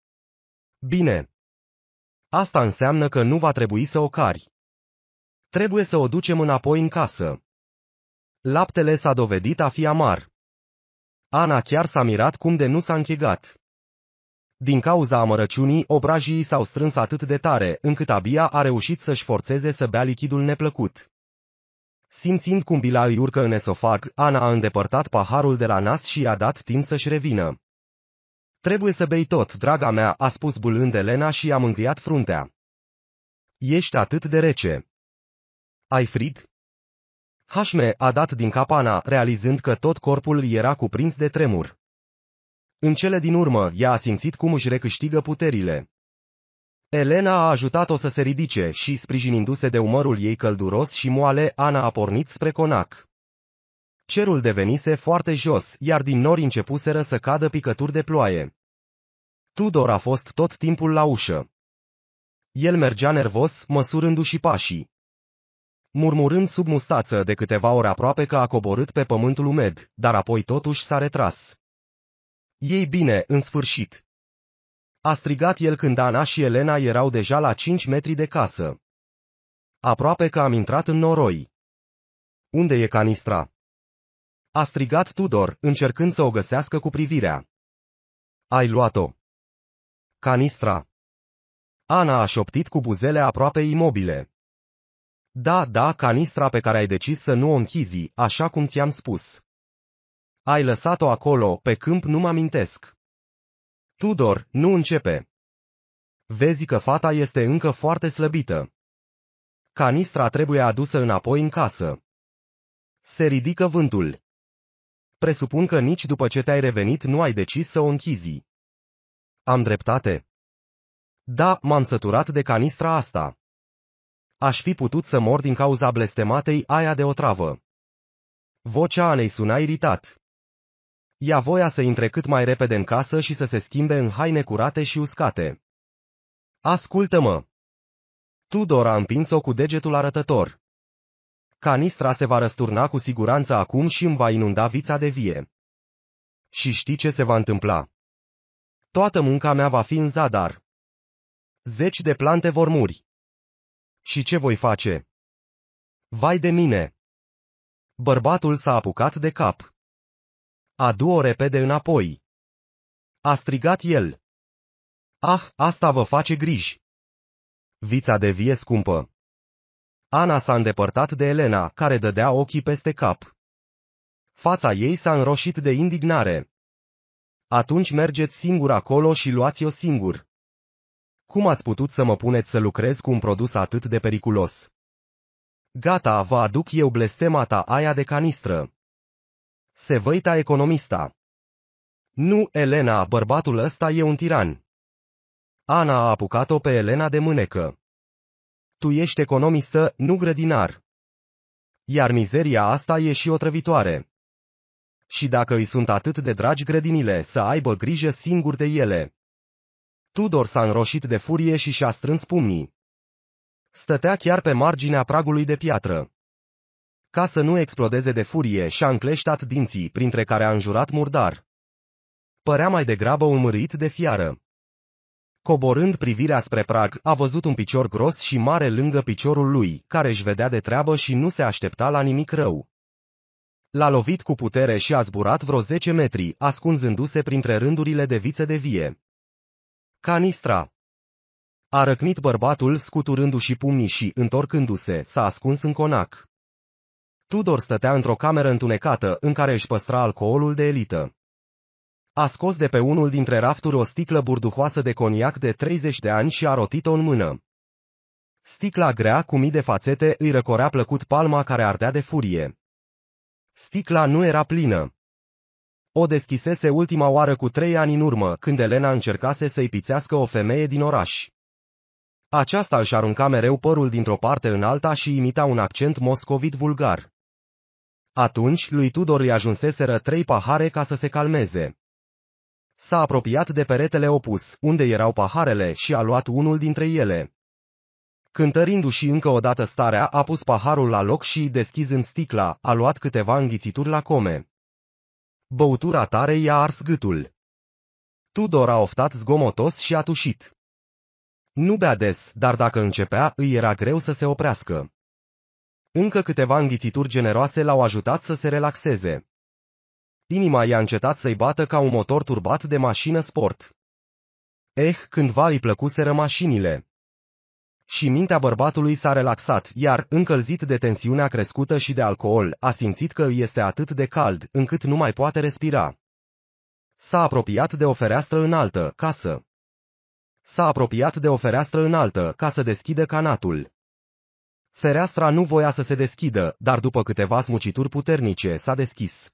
Bine. Asta înseamnă că nu va trebui să o cari. Trebuie să o ducem înapoi în casă. Laptele s-a dovedit a fi amar. Ana chiar s-a mirat cum de nu s-a închegat. Din cauza amărăciunii, obrajii s-au strâns atât de tare, încât abia a reușit să-și forțeze să bea lichidul neplăcut. Simțind cum bila îi urcă în esofag, Ana a îndepărtat paharul de la nas și i-a dat timp să-și revină. Trebuie să bei tot, draga mea, a spus bulând Elena și i-a mângâiat fruntea. Ești atât de rece. Ai frig? Hașme a dat din capana, realizând că tot corpul era cuprins de tremur. În cele din urmă, ea a simțit cum își recâștigă puterile. Elena a ajutat-o să se ridice și, sprijinindu-se de umărul ei călduros și moale, Ana a pornit spre conac. Cerul devenise foarte jos, iar din nori începuseră să cadă picături de ploaie. Tudor a fost tot timpul la ușă. El mergea nervos, măsurându-și pașii murmurând sub mustață de câteva ore aproape că a coborât pe pământul umed, dar apoi totuși s-a retras. Ei bine, în sfârșit. A strigat el când Ana și Elena erau deja la 5 metri de casă. Aproape că am intrat în noroi. Unde e canistra? A strigat Tudor, încercând să o găsească cu privirea. Ai luat-o. Canistra. Ana a șoptit cu buzele aproape imobile. Da, da, canistra pe care ai decis să nu o închizi, așa cum ți-am spus. Ai lăsat-o acolo, pe câmp nu mă amintesc. Tudor, nu începe. Vezi că fata este încă foarte slăbită. Canistra trebuie adusă înapoi în casă. Se ridică vântul. Presupun că nici după ce te-ai revenit nu ai decis să o închizi. Am dreptate. Da, m-am săturat de canistra asta. Aș fi putut să mor din cauza blestematei aia de otravă. Vocea Anei suna iritat. Ia voia să intre cât mai repede în casă și să se schimbe în haine curate și uscate. Ascultă-mă! Tudor a împins-o cu degetul arătător. Canistra se va răsturna cu siguranță acum și îmi va inunda vița de vie. Și știi ce se va întâmpla. Toată munca mea va fi în zadar. Zeci de plante vor muri. Și ce voi face? Vai de mine! Bărbatul s-a apucat de cap. Adu-o repede înapoi. A strigat el. Ah, asta vă face griji. Vița de vie scumpă. Ana s-a îndepărtat de Elena, care dădea ochii peste cap. Fața ei s-a înroșit de indignare. Atunci mergeți singur acolo și luați-o singur. Cum ați putut să mă puneți să lucrez cu un produs atât de periculos? Gata, vă aduc eu blestema ta aia de canistră. Se văita economista. Nu, Elena, bărbatul ăsta e un tiran. Ana a apucat-o pe Elena de mânecă. Tu ești economistă, nu grădinar. Iar mizeria asta e și o trăvitoare. Și dacă îi sunt atât de dragi grădinile, să aibă grijă singur de ele. Tudor s-a înroșit de furie și și-a strâns pumnii. Stătea chiar pe marginea pragului de piatră. Ca să nu explodeze de furie, și-a încleștat dinții, printre care a înjurat murdar. Părea mai degrabă umărit de fiară. Coborând privirea spre prag, a văzut un picior gros și mare lângă piciorul lui, care își vedea de treabă și nu se aștepta la nimic rău. L-a lovit cu putere și a zburat vreo 10 metri, ascunzându-se printre rândurile de vițe de vie. Canistra! A răcnit bărbatul scuturându-și pumnii și, întorcându-se, s-a ascuns în conac. Tudor stătea într-o cameră întunecată în care își păstra alcoolul de elită. A scos de pe unul dintre rafturi o sticlă burduhoasă de coniac de 30 de ani și a rotit-o în mână. Sticla grea cu mii de fațete îi răcorea plăcut palma care ardea de furie. Sticla nu era plină. O deschisese ultima oară cu trei ani în urmă, când Elena încercase să-i pițească o femeie din oraș. Aceasta își arunca mereu părul dintr-o parte în alta și imita un accent moscovit vulgar. Atunci lui Tudor îi ajunseseră trei pahare ca să se calmeze. S-a apropiat de peretele opus, unde erau paharele, și a luat unul dintre ele. Cântărindu-și încă o dată starea, a pus paharul la loc și, deschizând sticla, a luat câteva înghițituri la come. Băutura tare i-a ars gâtul. Tudor a oftat zgomotos și a tușit. Nu bea des, dar dacă începea, îi era greu să se oprească. Încă câteva înghițituri generoase l-au ajutat să se relaxeze. Inima i-a încetat să-i bată ca un motor turbat de mașină sport. Eh, cândva îi plăcuseră mașinile și mintea bărbatului s-a relaxat, iar, încălzit de tensiunea crescută și de alcool, a simțit că îi este atât de cald, încât nu mai poate respira. S-a apropiat de o fereastră înaltă, casă. S-a apropiat de o fereastră înaltă, ca să deschidă canatul. Fereastra nu voia să se deschidă, dar după câteva smucituri puternice s-a deschis.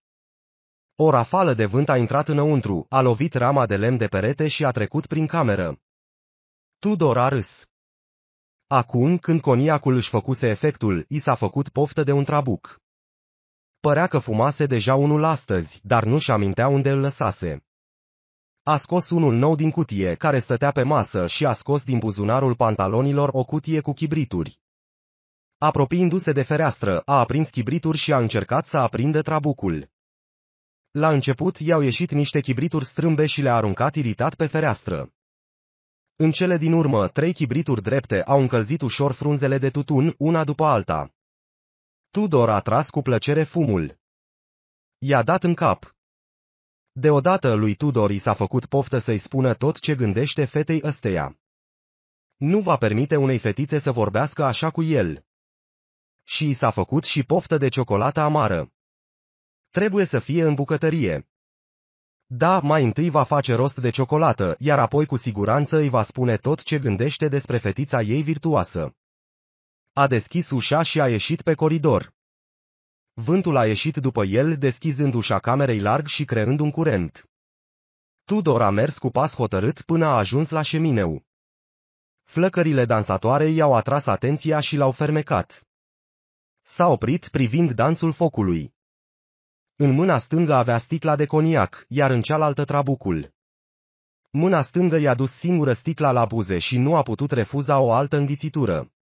O rafală de vânt a intrat înăuntru, a lovit rama de lemn de perete și a trecut prin cameră. Tudor a râs. Acum când coniacul își făcuse efectul, i s-a făcut poftă de un trabuc. Părea că fumase deja unul astăzi, dar nu-și amintea unde îl lăsase. A scos unul nou din cutie care stătea pe masă și a scos din buzunarul pantalonilor o cutie cu chibrituri. Apropiindu-se de fereastră, a aprins chibrituri și a încercat să aprindă trabucul. La început i-au ieșit niște chibrituri strâmbe și le-a aruncat iritat pe fereastră. În cele din urmă, trei chibrituri drepte au încălzit ușor frunzele de tutun, una după alta. Tudor a tras cu plăcere fumul. I-a dat în cap. Deodată lui Tudor i s-a făcut poftă să-i spună tot ce gândește fetei ăsteia. Nu va permite unei fetițe să vorbească așa cu el. Și i s-a făcut și poftă de ciocolată amară. Trebuie să fie în bucătărie. Da, mai întâi va face rost de ciocolată, iar apoi cu siguranță îi va spune tot ce gândește despre fetița ei virtuoasă. A deschis ușa și a ieșit pe coridor. Vântul a ieșit după el, deschizând ușa camerei larg și creând un curent. Tudor a mers cu pas hotărât până a ajuns la șemineu. Flăcările dansatoare i-au atras atenția și l-au fermecat. S-a oprit privind dansul focului. În mâna stângă avea sticla de coniac, iar în cealaltă trabucul. Mâna stângă i-a dus singură sticla la buze și nu a putut refuza o altă înghițitură.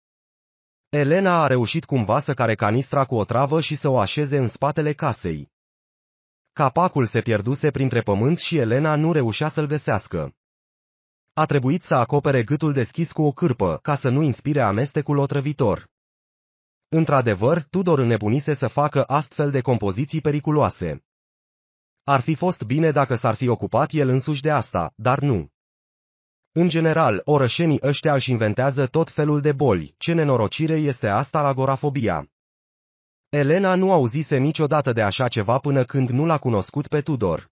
Elena a reușit cumva să care canistra cu o travă și să o așeze în spatele casei. Capacul se pierduse printre pământ și Elena nu reușea să-l găsească. A trebuit să acopere gâtul deschis cu o cârpă, ca să nu inspire amestecul otrăvitor. Într-adevăr, Tudor înnebunise să facă astfel de compoziții periculoase. Ar fi fost bine dacă s-ar fi ocupat el însuși de asta, dar nu. În general, orășenii ăștia își inventează tot felul de boli, ce nenorocire este asta la agorafobia. Elena nu auzise niciodată de așa ceva până când nu l-a cunoscut pe Tudor.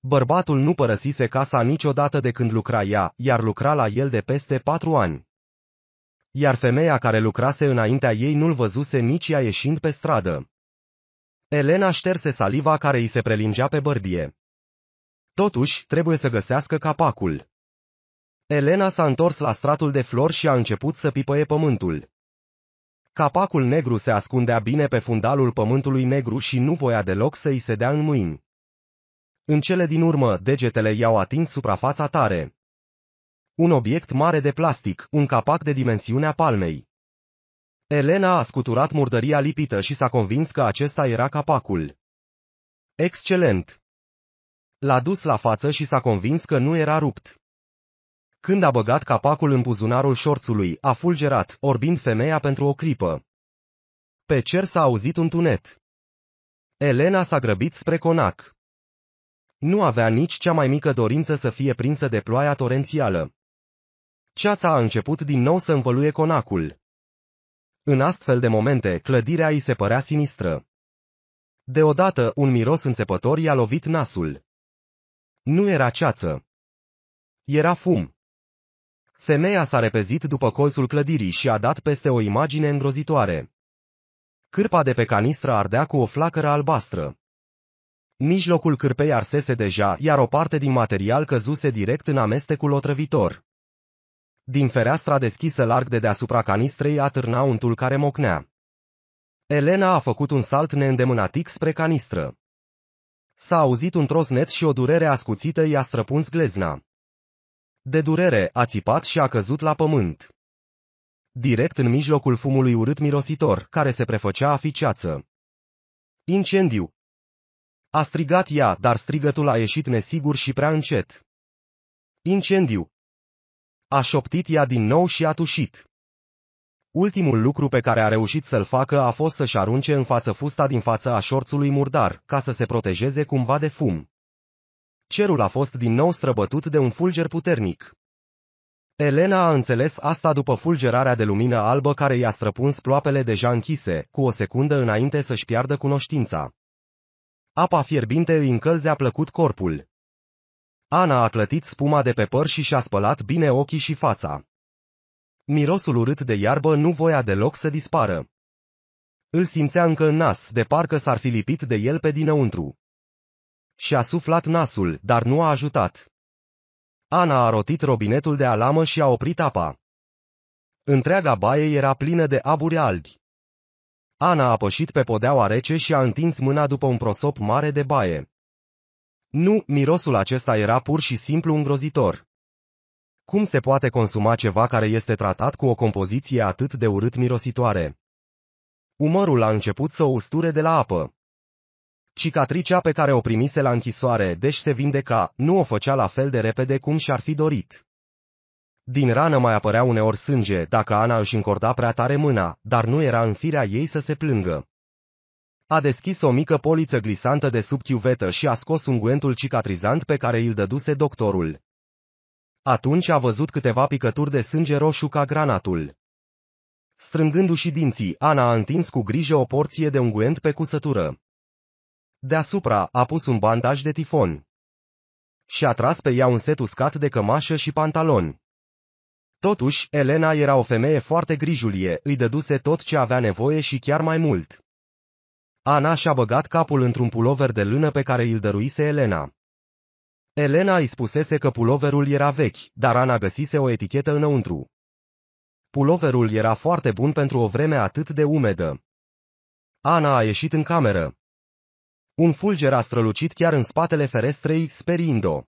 Bărbatul nu părăsise casa niciodată de când lucra ea, iar lucra la el de peste patru ani iar femeia care lucrase înaintea ei nu-l văzuse nici ea ieșind pe stradă. Elena șterse saliva care îi se prelingea pe bărbie. Totuși, trebuie să găsească capacul. Elena s-a întors la stratul de flori și a început să pipăie pământul. Capacul negru se ascundea bine pe fundalul pământului negru și nu voia deloc să îi se dea în mâini. În cele din urmă, degetele i-au atins suprafața tare. Un obiect mare de plastic, un capac de dimensiunea palmei. Elena a scuturat murdăria lipită și s-a convins că acesta era capacul. Excelent! L-a dus la față și s-a convins că nu era rupt. Când a băgat capacul în buzunarul șorțului, a fulgerat, orbind femeia pentru o clipă. Pe cer s-a auzit un tunet. Elena s-a grăbit spre conac. Nu avea nici cea mai mică dorință să fie prinsă de ploaia torențială. Ceața a început din nou să învăluie conacul. În astfel de momente, clădirea îi se părea sinistră. Deodată, un miros înțepător i-a lovit nasul. Nu era ceață. Era fum. Femeia s-a repezit după colțul clădirii și a dat peste o imagine îngrozitoare. Cârpa de pe canistră ardea cu o flacără albastră. Mijlocul cârpei arsese deja, iar o parte din material căzuse direct în amestecul otrăvitor. Din fereastra deschisă larg de deasupra canistrei atârna untul care mocnea. Elena a făcut un salt neîndemânatic spre canistră. S-a auzit un trosnet și o durere ascuțită i-a străpuns glezna. De durere, a țipat și a căzut la pământ. Direct în mijlocul fumului urât mirositor, care se prefăcea a fi ceață. Incendiu! A strigat ea, dar strigătul a ieșit nesigur și prea încet. Incendiu! A șoptit ea din nou și a tușit. Ultimul lucru pe care a reușit să-l facă a fost să-și arunce în față fusta din fața a șorțului murdar, ca să se protejeze cumva de fum. Cerul a fost din nou străbătut de un fulger puternic. Elena a înțeles asta după fulgerarea de lumină albă care i-a străpuns ploapele deja închise, cu o secundă înainte să-și piardă cunoștința. Apa fierbinte îi încălzea plăcut corpul. Ana a clătit spuma de pe păr și și-a spălat bine ochii și fața. Mirosul urât de iarbă nu voia deloc să dispară. Îl simțea încă în nas, de parcă s-ar fi lipit de el pe dinăuntru. Și-a suflat nasul, dar nu a ajutat. Ana a rotit robinetul de alamă și a oprit apa. Întreaga baie era plină de aburi albi. Ana a pășit pe podeaua rece și a întins mâna după un prosop mare de baie. Nu, mirosul acesta era pur și simplu îngrozitor. Cum se poate consuma ceva care este tratat cu o compoziție atât de urât mirositoare? Umărul a început să o usture de la apă. Cicatricea pe care o primise la închisoare, deși se vindeca, nu o făcea la fel de repede cum și-ar fi dorit. Din rană mai apărea uneori sânge, dacă Ana își încorda prea tare mâna, dar nu era în firea ei să se plângă. A deschis o mică poliță glisantă de sub chiuvetă și a scos unguentul cicatrizant pe care îl dăduse doctorul. Atunci a văzut câteva picături de sânge roșu ca granatul. Strângându-și dinții, Ana a întins cu grijă o porție de unguent pe cusătură. Deasupra a pus un bandaj de tifon. Și a tras pe ea un set uscat de cămașă și pantaloni. Totuși, Elena era o femeie foarte grijulie, îi dăduse tot ce avea nevoie și chiar mai mult. Ana și-a băgat capul într-un pulover de lână pe care îl dăruise Elena. Elena îi spusese că puloverul era vechi, dar Ana găsise o etichetă înăuntru. Puloverul era foarte bun pentru o vreme atât de umedă. Ana a ieșit în cameră. Un fulger a strălucit chiar în spatele ferestrei, sperind. o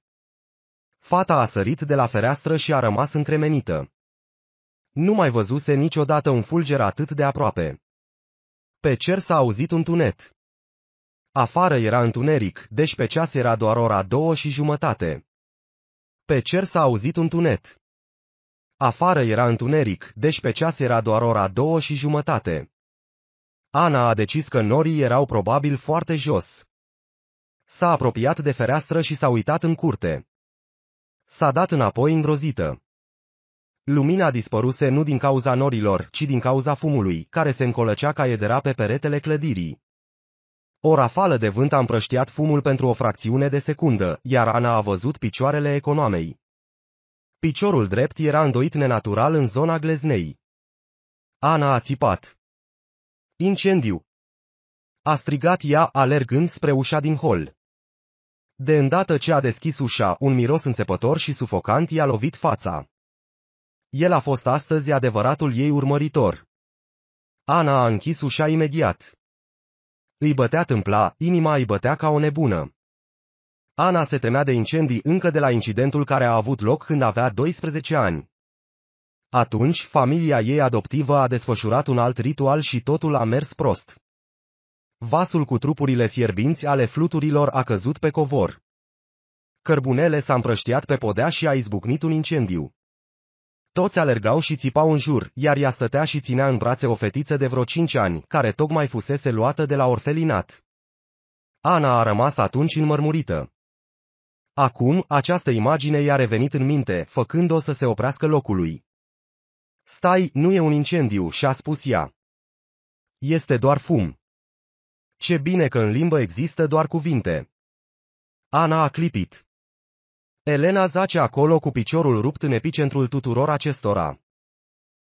Fata a sărit de la fereastră și a rămas încremenită. Nu mai văzuse niciodată un fulger atât de aproape. Pe cer s-a auzit un tunet. Afară era întuneric, deci pe ceas era doar ora două și jumătate. Pe cer s-a auzit un tunet. Afară era întuneric, deci pe ceas era doar ora două și jumătate. Ana a decis că norii erau probabil foarte jos. S-a apropiat de fereastră și s-a uitat în curte. S-a dat înapoi îngrozită. Lumina dispăruse nu din cauza norilor, ci din cauza fumului, care se încolăcea ca edera pe peretele clădirii. O rafală de vânt a împrăștiat fumul pentru o fracțiune de secundă, iar Ana a văzut picioarele economei. Piciorul drept era îndoit nenatural în zona gleznei. Ana a țipat. Incendiu! A strigat ea alergând spre ușa din hol. De îndată ce a deschis ușa, un miros înțepător și sufocant i-a lovit fața. El a fost astăzi adevăratul ei urmăritor. Ana a închis ușa imediat. Îi bătea tâmpla, inima îi bătea ca o nebună. Ana se temea de incendii încă de la incidentul care a avut loc când avea 12 ani. Atunci, familia ei adoptivă a desfășurat un alt ritual și totul a mers prost. Vasul cu trupurile fierbinți ale fluturilor a căzut pe covor. Cărbunele s-a împrăștiat pe podea și a izbucnit un incendiu. Toți alergau și țipau în jur, iar ea stătea și ținea în brațe o fetiță de vreo cinci ani, care tocmai fusese luată de la orfelinat. Ana a rămas atunci înmărmurită. Acum, această imagine i-a revenit în minte, făcând-o să se oprească locului. Stai, nu e un incendiu, și-a spus ea. Este doar fum. Ce bine că în limbă există doar cuvinte. Ana a clipit. Elena zace acolo cu piciorul rupt în epicentrul tuturor acestora.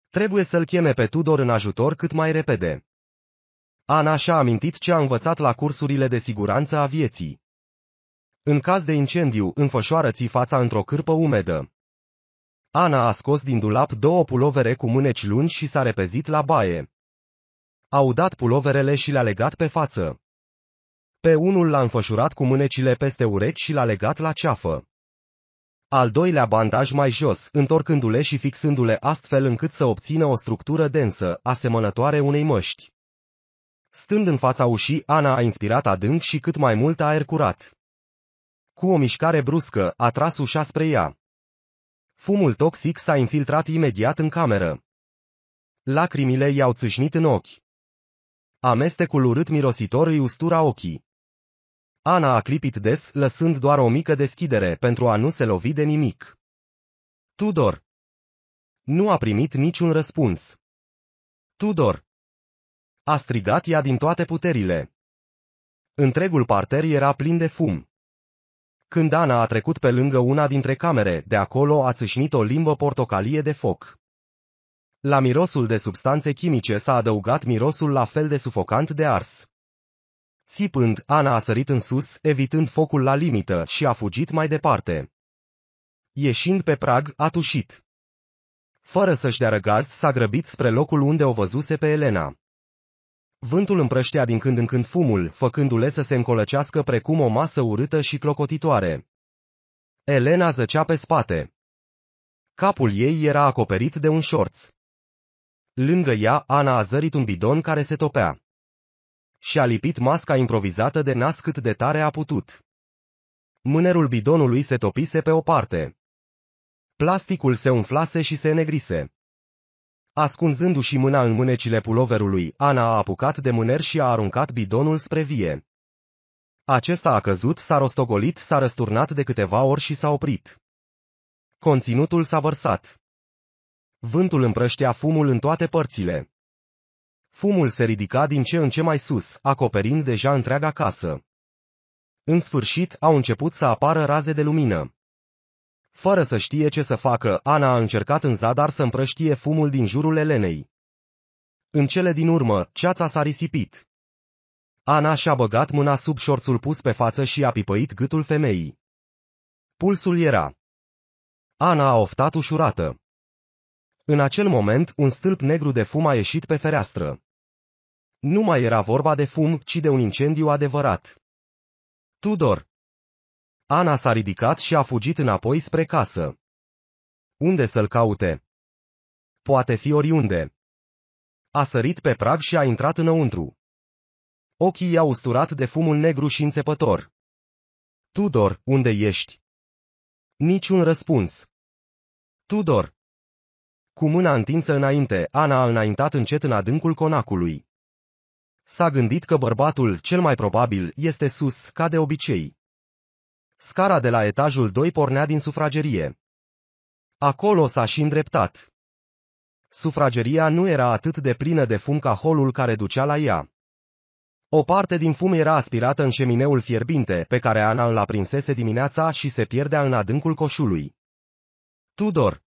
Trebuie să-l cheme pe Tudor în ajutor cât mai repede. Ana și-a amintit ce a învățat la cursurile de siguranță a vieții. În caz de incendiu, înfășoară-ți fața într-o cârpă umedă. Ana a scos din dulap două pulovere cu mâneci lungi și s-a repezit la baie. A udat puloverele și le-a legat pe față. Pe unul l-a înfășurat cu mânecile peste urechi și l-a legat la ceafă. Al doilea bandaj mai jos, întorcându-le și fixându-le astfel încât să obțină o structură densă, asemănătoare unei măști. Stând în fața ușii, Ana a inspirat adânc și cât mai mult aer curat. Cu o mișcare bruscă, a tras ușa spre ea. Fumul toxic s-a infiltrat imediat în cameră. Lacrimile i-au țâșnit în ochi. Amestecul urât mirositor îi ustura ochii. Ana a clipit des, lăsând doar o mică deschidere pentru a nu se lovi de nimic. Tudor. Nu a primit niciun răspuns. Tudor. A strigat ea din toate puterile. Întregul parter era plin de fum. Când Ana a trecut pe lângă una dintre camere, de acolo a țâșnit o limbă portocalie de foc. La mirosul de substanțe chimice s-a adăugat mirosul la fel de sufocant de ars. Țipând, Ana a sărit în sus, evitând focul la limită și a fugit mai departe. Ieșind pe prag, a tușit. Fără să-și dea răgaz, s-a grăbit spre locul unde o văzuse pe Elena. Vântul împrăștea din când în când fumul, făcându-le să se încolăcească precum o masă urâtă și clocotitoare. Elena zăcea pe spate. Capul ei era acoperit de un șorț. Lângă ea, Ana a zărit un bidon care se topea și a lipit masca improvizată de nas cât de tare a putut. Mânerul bidonului se topise pe o parte. Plasticul se umflase și se negrise. Ascunzându-și mâna în mânecile puloverului, Ana a apucat de mâner și a aruncat bidonul spre vie. Acesta a căzut, s-a rostogolit, s-a răsturnat de câteva ori și s-a oprit. Conținutul s-a vărsat. Vântul împrăștea fumul în toate părțile. Fumul se ridica din ce în ce mai sus, acoperind deja întreaga casă. În sfârșit au început să apară raze de lumină. Fără să știe ce să facă, Ana a încercat în zadar să împrăștie fumul din jurul Elenei. În cele din urmă, ceața s-a risipit. Ana și-a băgat mâna sub șorțul pus pe față și a pipăit gâtul femeii. Pulsul era. Ana a oftat ușurată. În acel moment, un stâlp negru de fum a ieșit pe fereastră. Nu mai era vorba de fum, ci de un incendiu adevărat. Tudor! Ana s-a ridicat și a fugit înapoi spre casă. Unde să-l caute? Poate fi oriunde. A sărit pe prag și a intrat înăuntru. Ochii i-au usturat de fumul negru și înțepător. Tudor, unde ești? Niciun răspuns. Tudor! Cu mâna întinsă înainte, Ana a înaintat încet în adâncul conacului s-a gândit că bărbatul cel mai probabil este sus ca de obicei. Scara de la etajul 2 pornea din sufragerie. Acolo s-a și îndreptat. Sufrageria nu era atât de plină de fum ca holul care ducea la ea. O parte din fum era aspirată în șemineul fierbinte pe care Ana îl aprinsese dimineața și se pierdea în adâncul coșului. Tudor!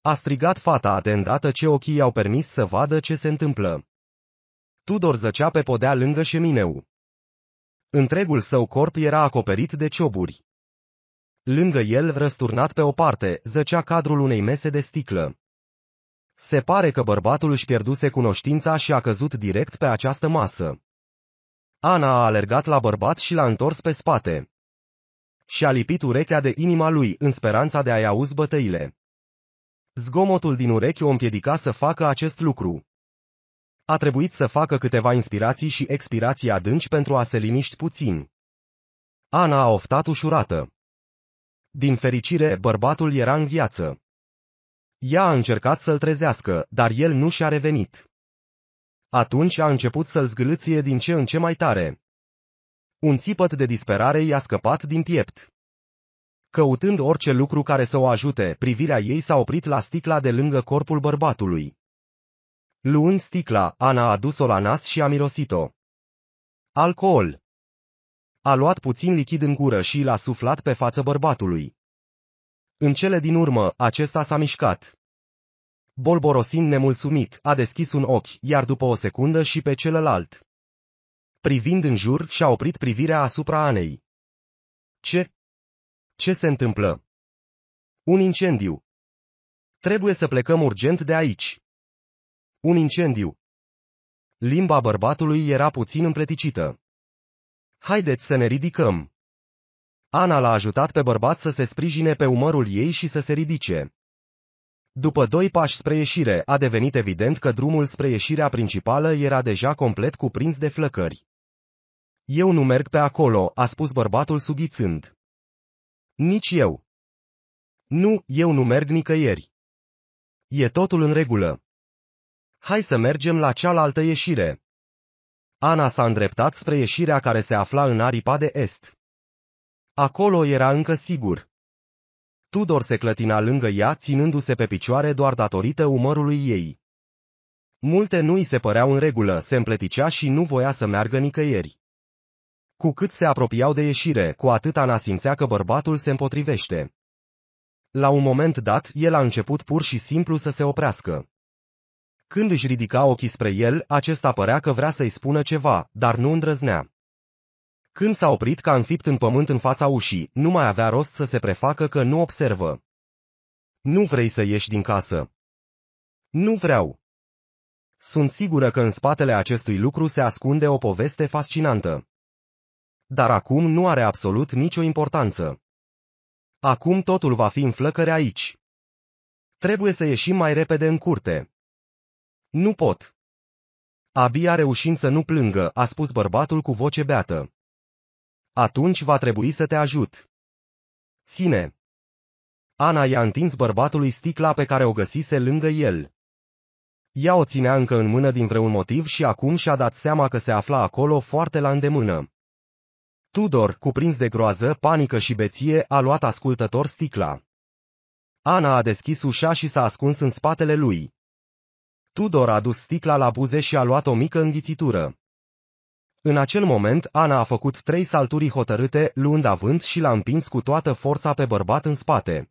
A strigat fata de îndată ce ochii i-au permis să vadă ce se întâmplă. Tudor zăcea pe podea lângă șemineu. Întregul său corp era acoperit de cioburi. Lângă el, răsturnat pe o parte, zăcea cadrul unei mese de sticlă. Se pare că bărbatul își pierduse cunoștința și a căzut direct pe această masă. Ana a alergat la bărbat și l-a întors pe spate. Și-a lipit urechea de inima lui în speranța de a-i auzi bătăile. Zgomotul din urechi o împiedica să facă acest lucru a trebuit să facă câteva inspirații și expirații adânci pentru a se liniști puțin. Ana a oftat ușurată. Din fericire, bărbatul era în viață. Ea a încercat să-l trezească, dar el nu și-a revenit. Atunci a început să-l zgâlâție din ce în ce mai tare. Un țipăt de disperare i-a scăpat din piept. Căutând orice lucru care să o ajute, privirea ei s-a oprit la sticla de lângă corpul bărbatului. Luând sticla, Ana a dus-o la nas și a mirosit-o. Alcool. A luat puțin lichid în gură și l-a suflat pe față bărbatului. În cele din urmă, acesta s-a mișcat. Bolborosin nemulțumit, a deschis un ochi, iar după o secundă și pe celălalt. Privind în jur, și-a oprit privirea asupra Anei. Ce? Ce se întâmplă? Un incendiu. Trebuie să plecăm urgent de aici. Un incendiu. Limba bărbatului era puțin împleticită. Haideți să ne ridicăm. Ana l-a ajutat pe bărbat să se sprijine pe umărul ei și să se ridice. După doi pași spre ieșire, a devenit evident că drumul spre ieșirea principală era deja complet cuprins de flăcări. Eu nu merg pe acolo, a spus bărbatul sughițând. Nici eu. Nu, eu nu merg nicăieri. E totul în regulă. Hai să mergem la cealaltă ieșire. Ana s-a îndreptat spre ieșirea care se afla în aripa de est. Acolo era încă sigur. Tudor se clătina lângă ea, ținându-se pe picioare doar datorită umărului ei. Multe nu îi se păreau în regulă, se împleticea și nu voia să meargă nicăieri. Cu cât se apropiau de ieșire, cu atât Ana simțea că bărbatul se împotrivește. La un moment dat, el a început pur și simplu să se oprească. Când își ridica ochii spre el, acesta părea că vrea să-i spună ceva, dar nu îndrăznea. Când s-a oprit ca înfipt în pământ în fața ușii, nu mai avea rost să se prefacă că nu observă. Nu vrei să ieși din casă. Nu vreau. Sunt sigură că în spatele acestui lucru se ascunde o poveste fascinantă. Dar acum nu are absolut nicio importanță. Acum totul va fi în flăcări aici. Trebuie să ieșim mai repede în curte. Nu pot. Abia reușind să nu plângă, a spus bărbatul cu voce beată. Atunci va trebui să te ajut. Ține. Ana i-a întins bărbatului sticla pe care o găsise lângă el. Ea o ținea încă în mână din vreun motiv și acum și-a dat seama că se afla acolo foarte la îndemână. Tudor, cuprins de groază, panică și beție, a luat ascultător sticla. Ana a deschis ușa și s-a ascuns în spatele lui. Tudor a dus sticla la buze și a luat o mică înghițitură. În acel moment, Ana a făcut trei salturi hotărâte, luând avânt și l-a împins cu toată forța pe bărbat în spate.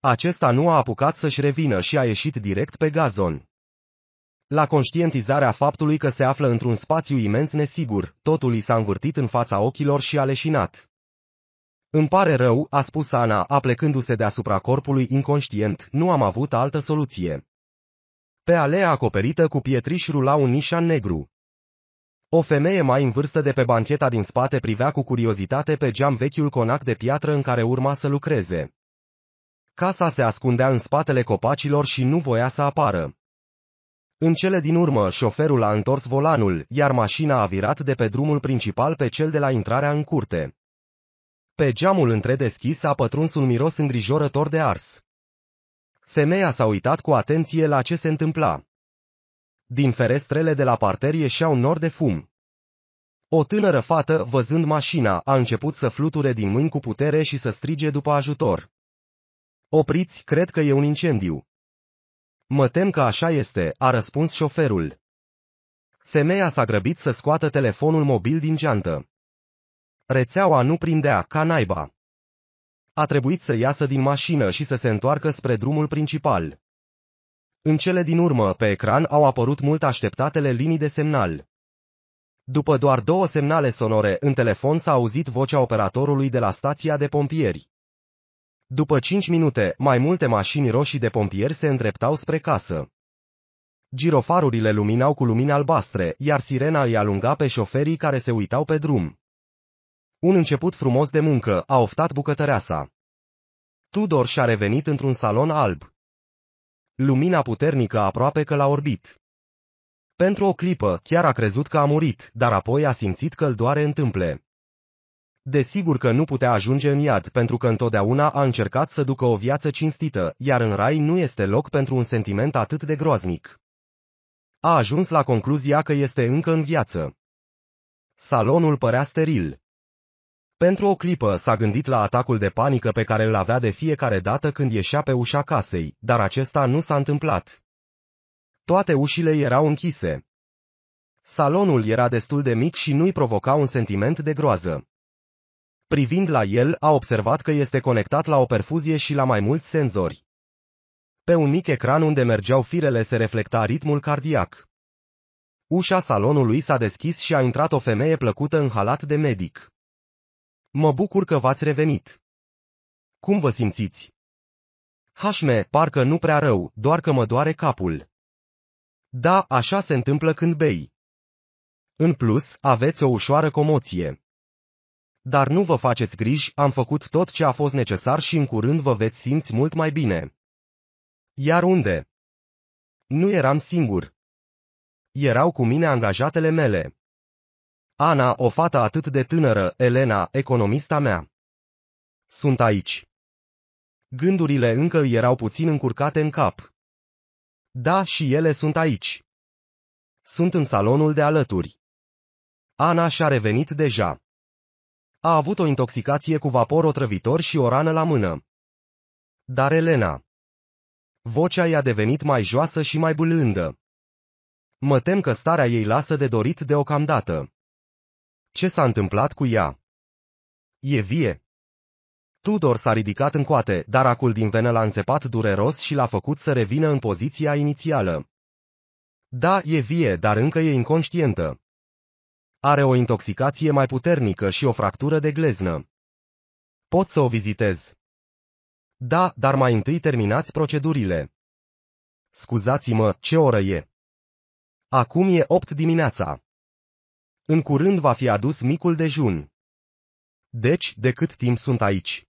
Acesta nu a apucat să-și revină și a ieșit direct pe gazon. La conștientizarea faptului că se află într-un spațiu imens nesigur, totul i s-a învârtit în fața ochilor și a leșinat. Îmi pare rău, a spus Ana, aplecându-se deasupra corpului inconștient, nu am avut altă soluție. Pe alea acoperită cu pietriș rula un nișan negru. O femeie mai în vârstă de pe bancheta din spate privea cu curiozitate pe geam vechiul conac de piatră în care urma să lucreze. Casa se ascundea în spatele copacilor și nu voia să apară. În cele din urmă, șoferul a întors volanul, iar mașina a virat de pe drumul principal pe cel de la intrarea în curte. Pe geamul întredeschis a pătruns un miros îngrijorător de ars. Femeia s-a uitat cu atenție la ce se întâmpla. Din ferestrele de la parter ieșeau nori de fum. O tânără fată, văzând mașina, a început să fluture din mâini cu putere și să strige după ajutor. Opriți, cred că e un incendiu. Mă tem că așa este, a răspuns șoferul. Femeia s-a grăbit să scoată telefonul mobil din geantă. Rețeaua nu prindea, ca naiba. A trebuit să iasă din mașină și să se întoarcă spre drumul principal. În cele din urmă, pe ecran au apărut mult așteptatele linii de semnal. După doar două semnale sonore, în telefon s-a auzit vocea operatorului de la stația de pompieri. După cinci minute, mai multe mașini roșii de pompieri se îndreptau spre casă. Girofarurile luminau cu lumini albastre, iar sirena îi alunga pe șoferii care se uitau pe drum. Un început frumos de muncă, a oftat bucătăreasa. Tudor și-a revenit într-un salon alb. Lumina puternică aproape că l-a orbit. Pentru o clipă, chiar a crezut că a murit, dar apoi a simțit că îl doare întâmple. Desigur că nu putea ajunge în iad pentru că întotdeauna a încercat să ducă o viață cinstită, iar în rai nu este loc pentru un sentiment atât de groaznic. A ajuns la concluzia că este încă în viață. Salonul părea steril. Pentru o clipă s-a gândit la atacul de panică pe care îl avea de fiecare dată când ieșea pe ușa casei, dar acesta nu s-a întâmplat. Toate ușile erau închise. Salonul era destul de mic și nu-i provoca un sentiment de groază. Privind la el, a observat că este conectat la o perfuzie și la mai mulți senzori. Pe un mic ecran unde mergeau firele se reflecta ritmul cardiac. Ușa salonului s-a deschis și a intrat o femeie plăcută în halat de medic. Mă bucur că v-ați revenit. Cum vă simțiți? Hașme, parcă nu prea rău, doar că mă doare capul. Da, așa se întâmplă când bei. În plus, aveți o ușoară comoție. Dar nu vă faceți griji, am făcut tot ce a fost necesar și în curând vă veți simți mult mai bine. Iar unde? Nu eram singur. Erau cu mine angajatele mele. Ana, o fată atât de tânără, Elena, economista mea. Sunt aici. Gândurile încă erau puțin încurcate în cap. Da, și ele sunt aici. Sunt în salonul de alături. Ana și-a revenit deja. A avut o intoxicație cu vapor otrăvitor și o rană la mână. Dar Elena. Vocea i-a devenit mai joasă și mai bulândă. Mă tem că starea ei lasă de dorit deocamdată. Ce s-a întâmplat cu ea? E vie. Tudor s-a ridicat în coate, dar acul din venă l-a înțepat dureros și l-a făcut să revină în poziția inițială. Da, e vie, dar încă e inconștientă. Are o intoxicație mai puternică și o fractură de gleznă. Pot să o vizitez. Da, dar mai întâi terminați procedurile. Scuzați-mă, ce oră e? Acum e 8 dimineața. În curând va fi adus micul dejun. Deci, de cât timp sunt aici?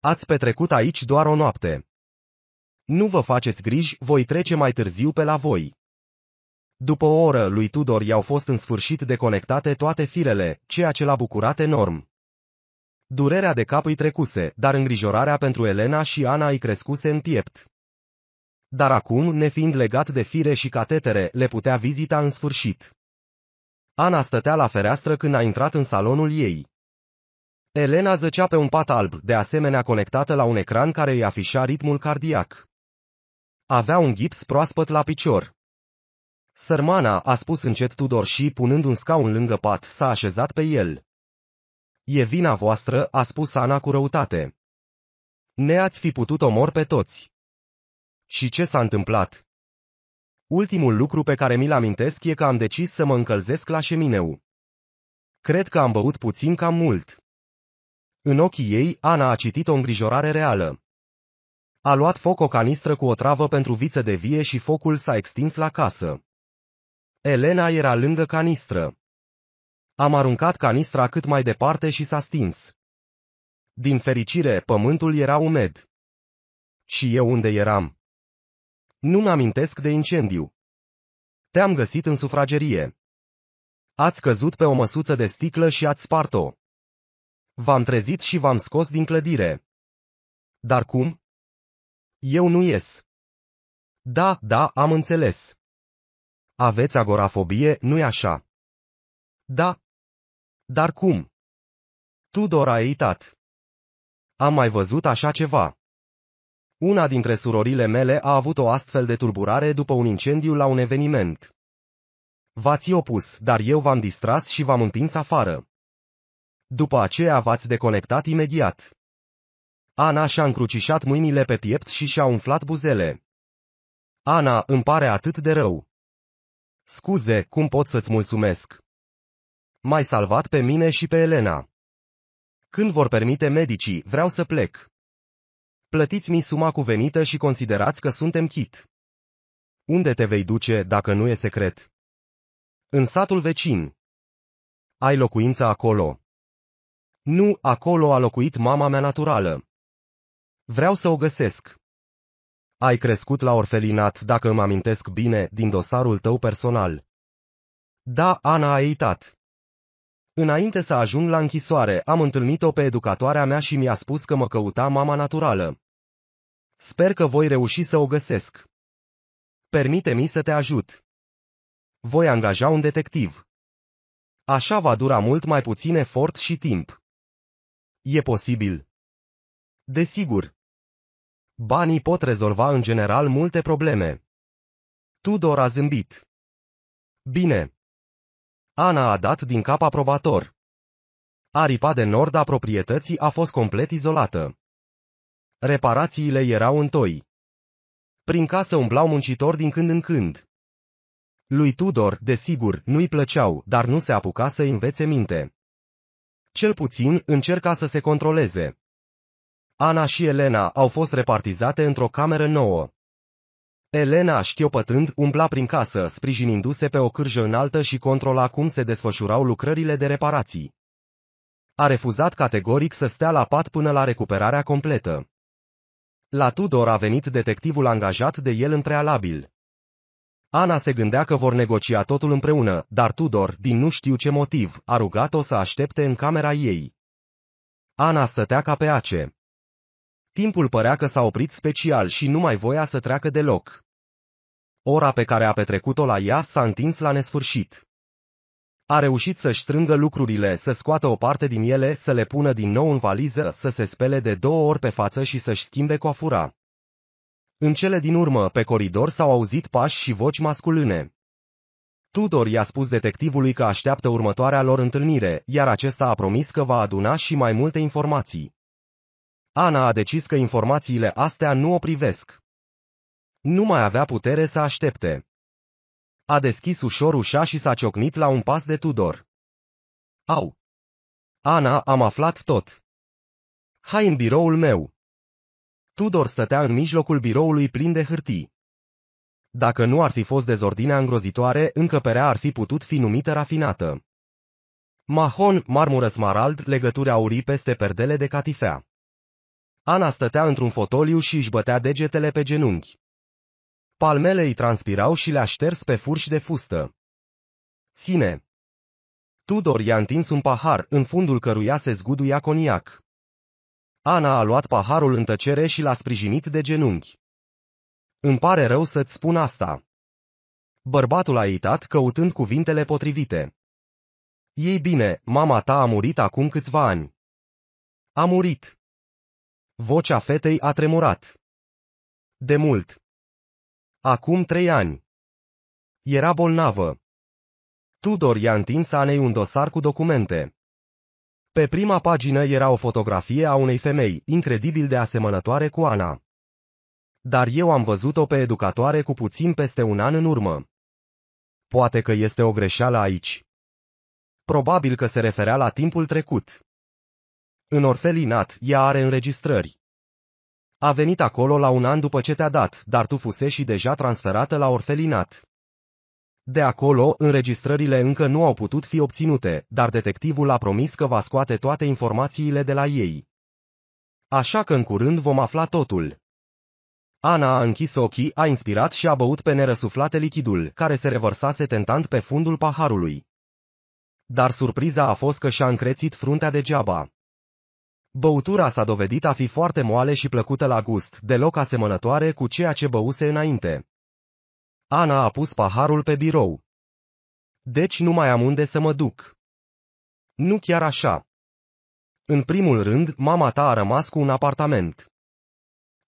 Ați petrecut aici doar o noapte. Nu vă faceți griji, voi trece mai târziu pe la voi. După o oră lui Tudor i-au fost în sfârșit deconectate toate firele, ceea ce l-a bucurat enorm. Durerea de cap îi trecuse, dar îngrijorarea pentru Elena și Ana îi crescuse în piept. Dar acum, nefiind legat de fire și catetere, le putea vizita în sfârșit. Ana stătea la fereastră când a intrat în salonul ei. Elena zăcea pe un pat alb, de asemenea conectată la un ecran care îi afișa ritmul cardiac. Avea un gips proaspăt la picior. Sărmana, a spus încet Tudor și, punând un scaun lângă pat, s-a așezat pe el. E vina voastră, a spus Ana cu răutate. Ne ați fi putut omor pe toți. Și ce s-a întâmplat? Ultimul lucru pe care mi-l amintesc e că am decis să mă încălzesc la șemineu. Cred că am băut puțin cam mult. În ochii ei, Ana a citit o îngrijorare reală. A luat foc o canistră cu o travă pentru viță de vie și focul s-a extins la casă. Elena era lângă canistră. Am aruncat canistra cât mai departe și s-a stins. Din fericire, pământul era umed. Și eu unde eram? Nu-mi amintesc de incendiu. Te-am găsit în sufragerie. Ați căzut pe o măsuță de sticlă și ați spart-o. V-am trezit și v-am scos din clădire. Dar cum? Eu nu ies. Da, da, am înțeles. Aveți agorafobie, nu-i așa? Da. Dar cum? Tudor a eitat. Am mai văzut așa ceva. Una dintre surorile mele a avut o astfel de tulburare după un incendiu la un eveniment. V-ați opus, dar eu v-am distras și v-am împins afară. După aceea v-ați deconectat imediat. Ana și-a încrucișat mâinile pe piept și și-a umflat buzele. Ana, îmi pare atât de rău. Scuze, cum pot să-ți mulțumesc? M-ai salvat pe mine și pe Elena. Când vor permite medicii, vreau să plec plătiți-mi suma cuvenită și considerați că suntem chit. Unde te vei duce, dacă nu e secret? În satul vecin. Ai locuința acolo. Nu, acolo a locuit mama mea naturală. Vreau să o găsesc. Ai crescut la orfelinat, dacă îmi amintesc bine, din dosarul tău personal. Da, Ana a eitat. Înainte să ajung la închisoare, am întâlnit-o pe educatoarea mea și mi-a spus că mă căuta mama naturală. Sper că voi reuși să o găsesc. Permite-mi să te ajut. Voi angaja un detectiv. Așa va dura mult mai puțin efort și timp. E posibil. Desigur. Banii pot rezolva în general multe probleme. Tudor a zâmbit. Bine. Ana a dat din cap aprobator. Aripa de nord a proprietății a fost complet izolată. Reparațiile erau întoi. Prin casă umblau muncitori din când în când. Lui Tudor, desigur, nu-i plăceau, dar nu se apuca să învețe minte. Cel puțin încerca să se controleze. Ana și Elena au fost repartizate într-o cameră nouă. Elena, șchiopătând, umbla prin casă, sprijinindu-se pe o cârjă înaltă și controla cum se desfășurau lucrările de reparații. A refuzat categoric să stea la pat până la recuperarea completă. La Tudor a venit detectivul angajat de el în prealabil. Ana se gândea că vor negocia totul împreună, dar Tudor, din nu știu ce motiv, a rugat-o să aștepte în camera ei. Ana stătea ca pe ace. Timpul părea că s-a oprit special și nu mai voia să treacă deloc. Ora pe care a petrecut-o la ea s-a întins la nesfârșit. A reușit să-și strângă lucrurile, să scoată o parte din ele, să le pună din nou în valiză, să se spele de două ori pe față și să-și schimbe coafura. În cele din urmă, pe coridor s-au auzit pași și voci masculine. Tudor i-a spus detectivului că așteaptă următoarea lor întâlnire, iar acesta a promis că va aduna și mai multe informații. Ana a decis că informațiile astea nu o privesc. Nu mai avea putere să aștepte. A deschis ușor ușa și s-a ciocnit la un pas de Tudor. Au! Ana, am aflat tot. Hai în biroul meu. Tudor stătea în mijlocul biroului plin de hârtii. Dacă nu ar fi fost dezordinea îngrozitoare, încăperea ar fi putut fi numită rafinată. Mahon, marmură smarald, legături aurii peste perdele de catifea. Ana stătea într-un fotoliu și își bătea degetele pe genunchi. Palmele îi transpirau și le-a șters pe furși de fustă. Ține! Tudor i-a întins un pahar, în fundul căruia se zguduia coniac. Ana a luat paharul în tăcere și l-a sprijinit de genunchi. Îmi pare rău să-ți spun asta. Bărbatul a uitat căutând cuvintele potrivite. Ei bine, mama ta a murit acum câțiva ani. A murit. Vocea fetei a tremurat. De mult. Acum trei ani. Era bolnavă. Tudor i-a întins Anei un dosar cu documente. Pe prima pagină era o fotografie a unei femei, incredibil de asemănătoare cu Ana. Dar eu am văzut-o pe educatoare cu puțin peste un an în urmă. Poate că este o greșeală aici. Probabil că se referea la timpul trecut. În orfelinat, ea are înregistrări. A venit acolo la un an după ce te-a dat, dar tu fuseși deja transferată la orfelinat. De acolo, înregistrările încă nu au putut fi obținute, dar detectivul a promis că va scoate toate informațiile de la ei. Așa că în curând vom afla totul. Ana a închis ochii, a inspirat și a băut pe nerăsuflate lichidul, care se revărsase tentant pe fundul paharului. Dar surpriza a fost că și-a încrețit fruntea degeaba. Băutura s-a dovedit a fi foarte moale și plăcută la gust, deloc asemănătoare cu ceea ce băuse înainte. Ana a pus paharul pe birou. Deci nu mai am unde să mă duc. Nu chiar așa. În primul rând, mama ta a rămas cu un apartament.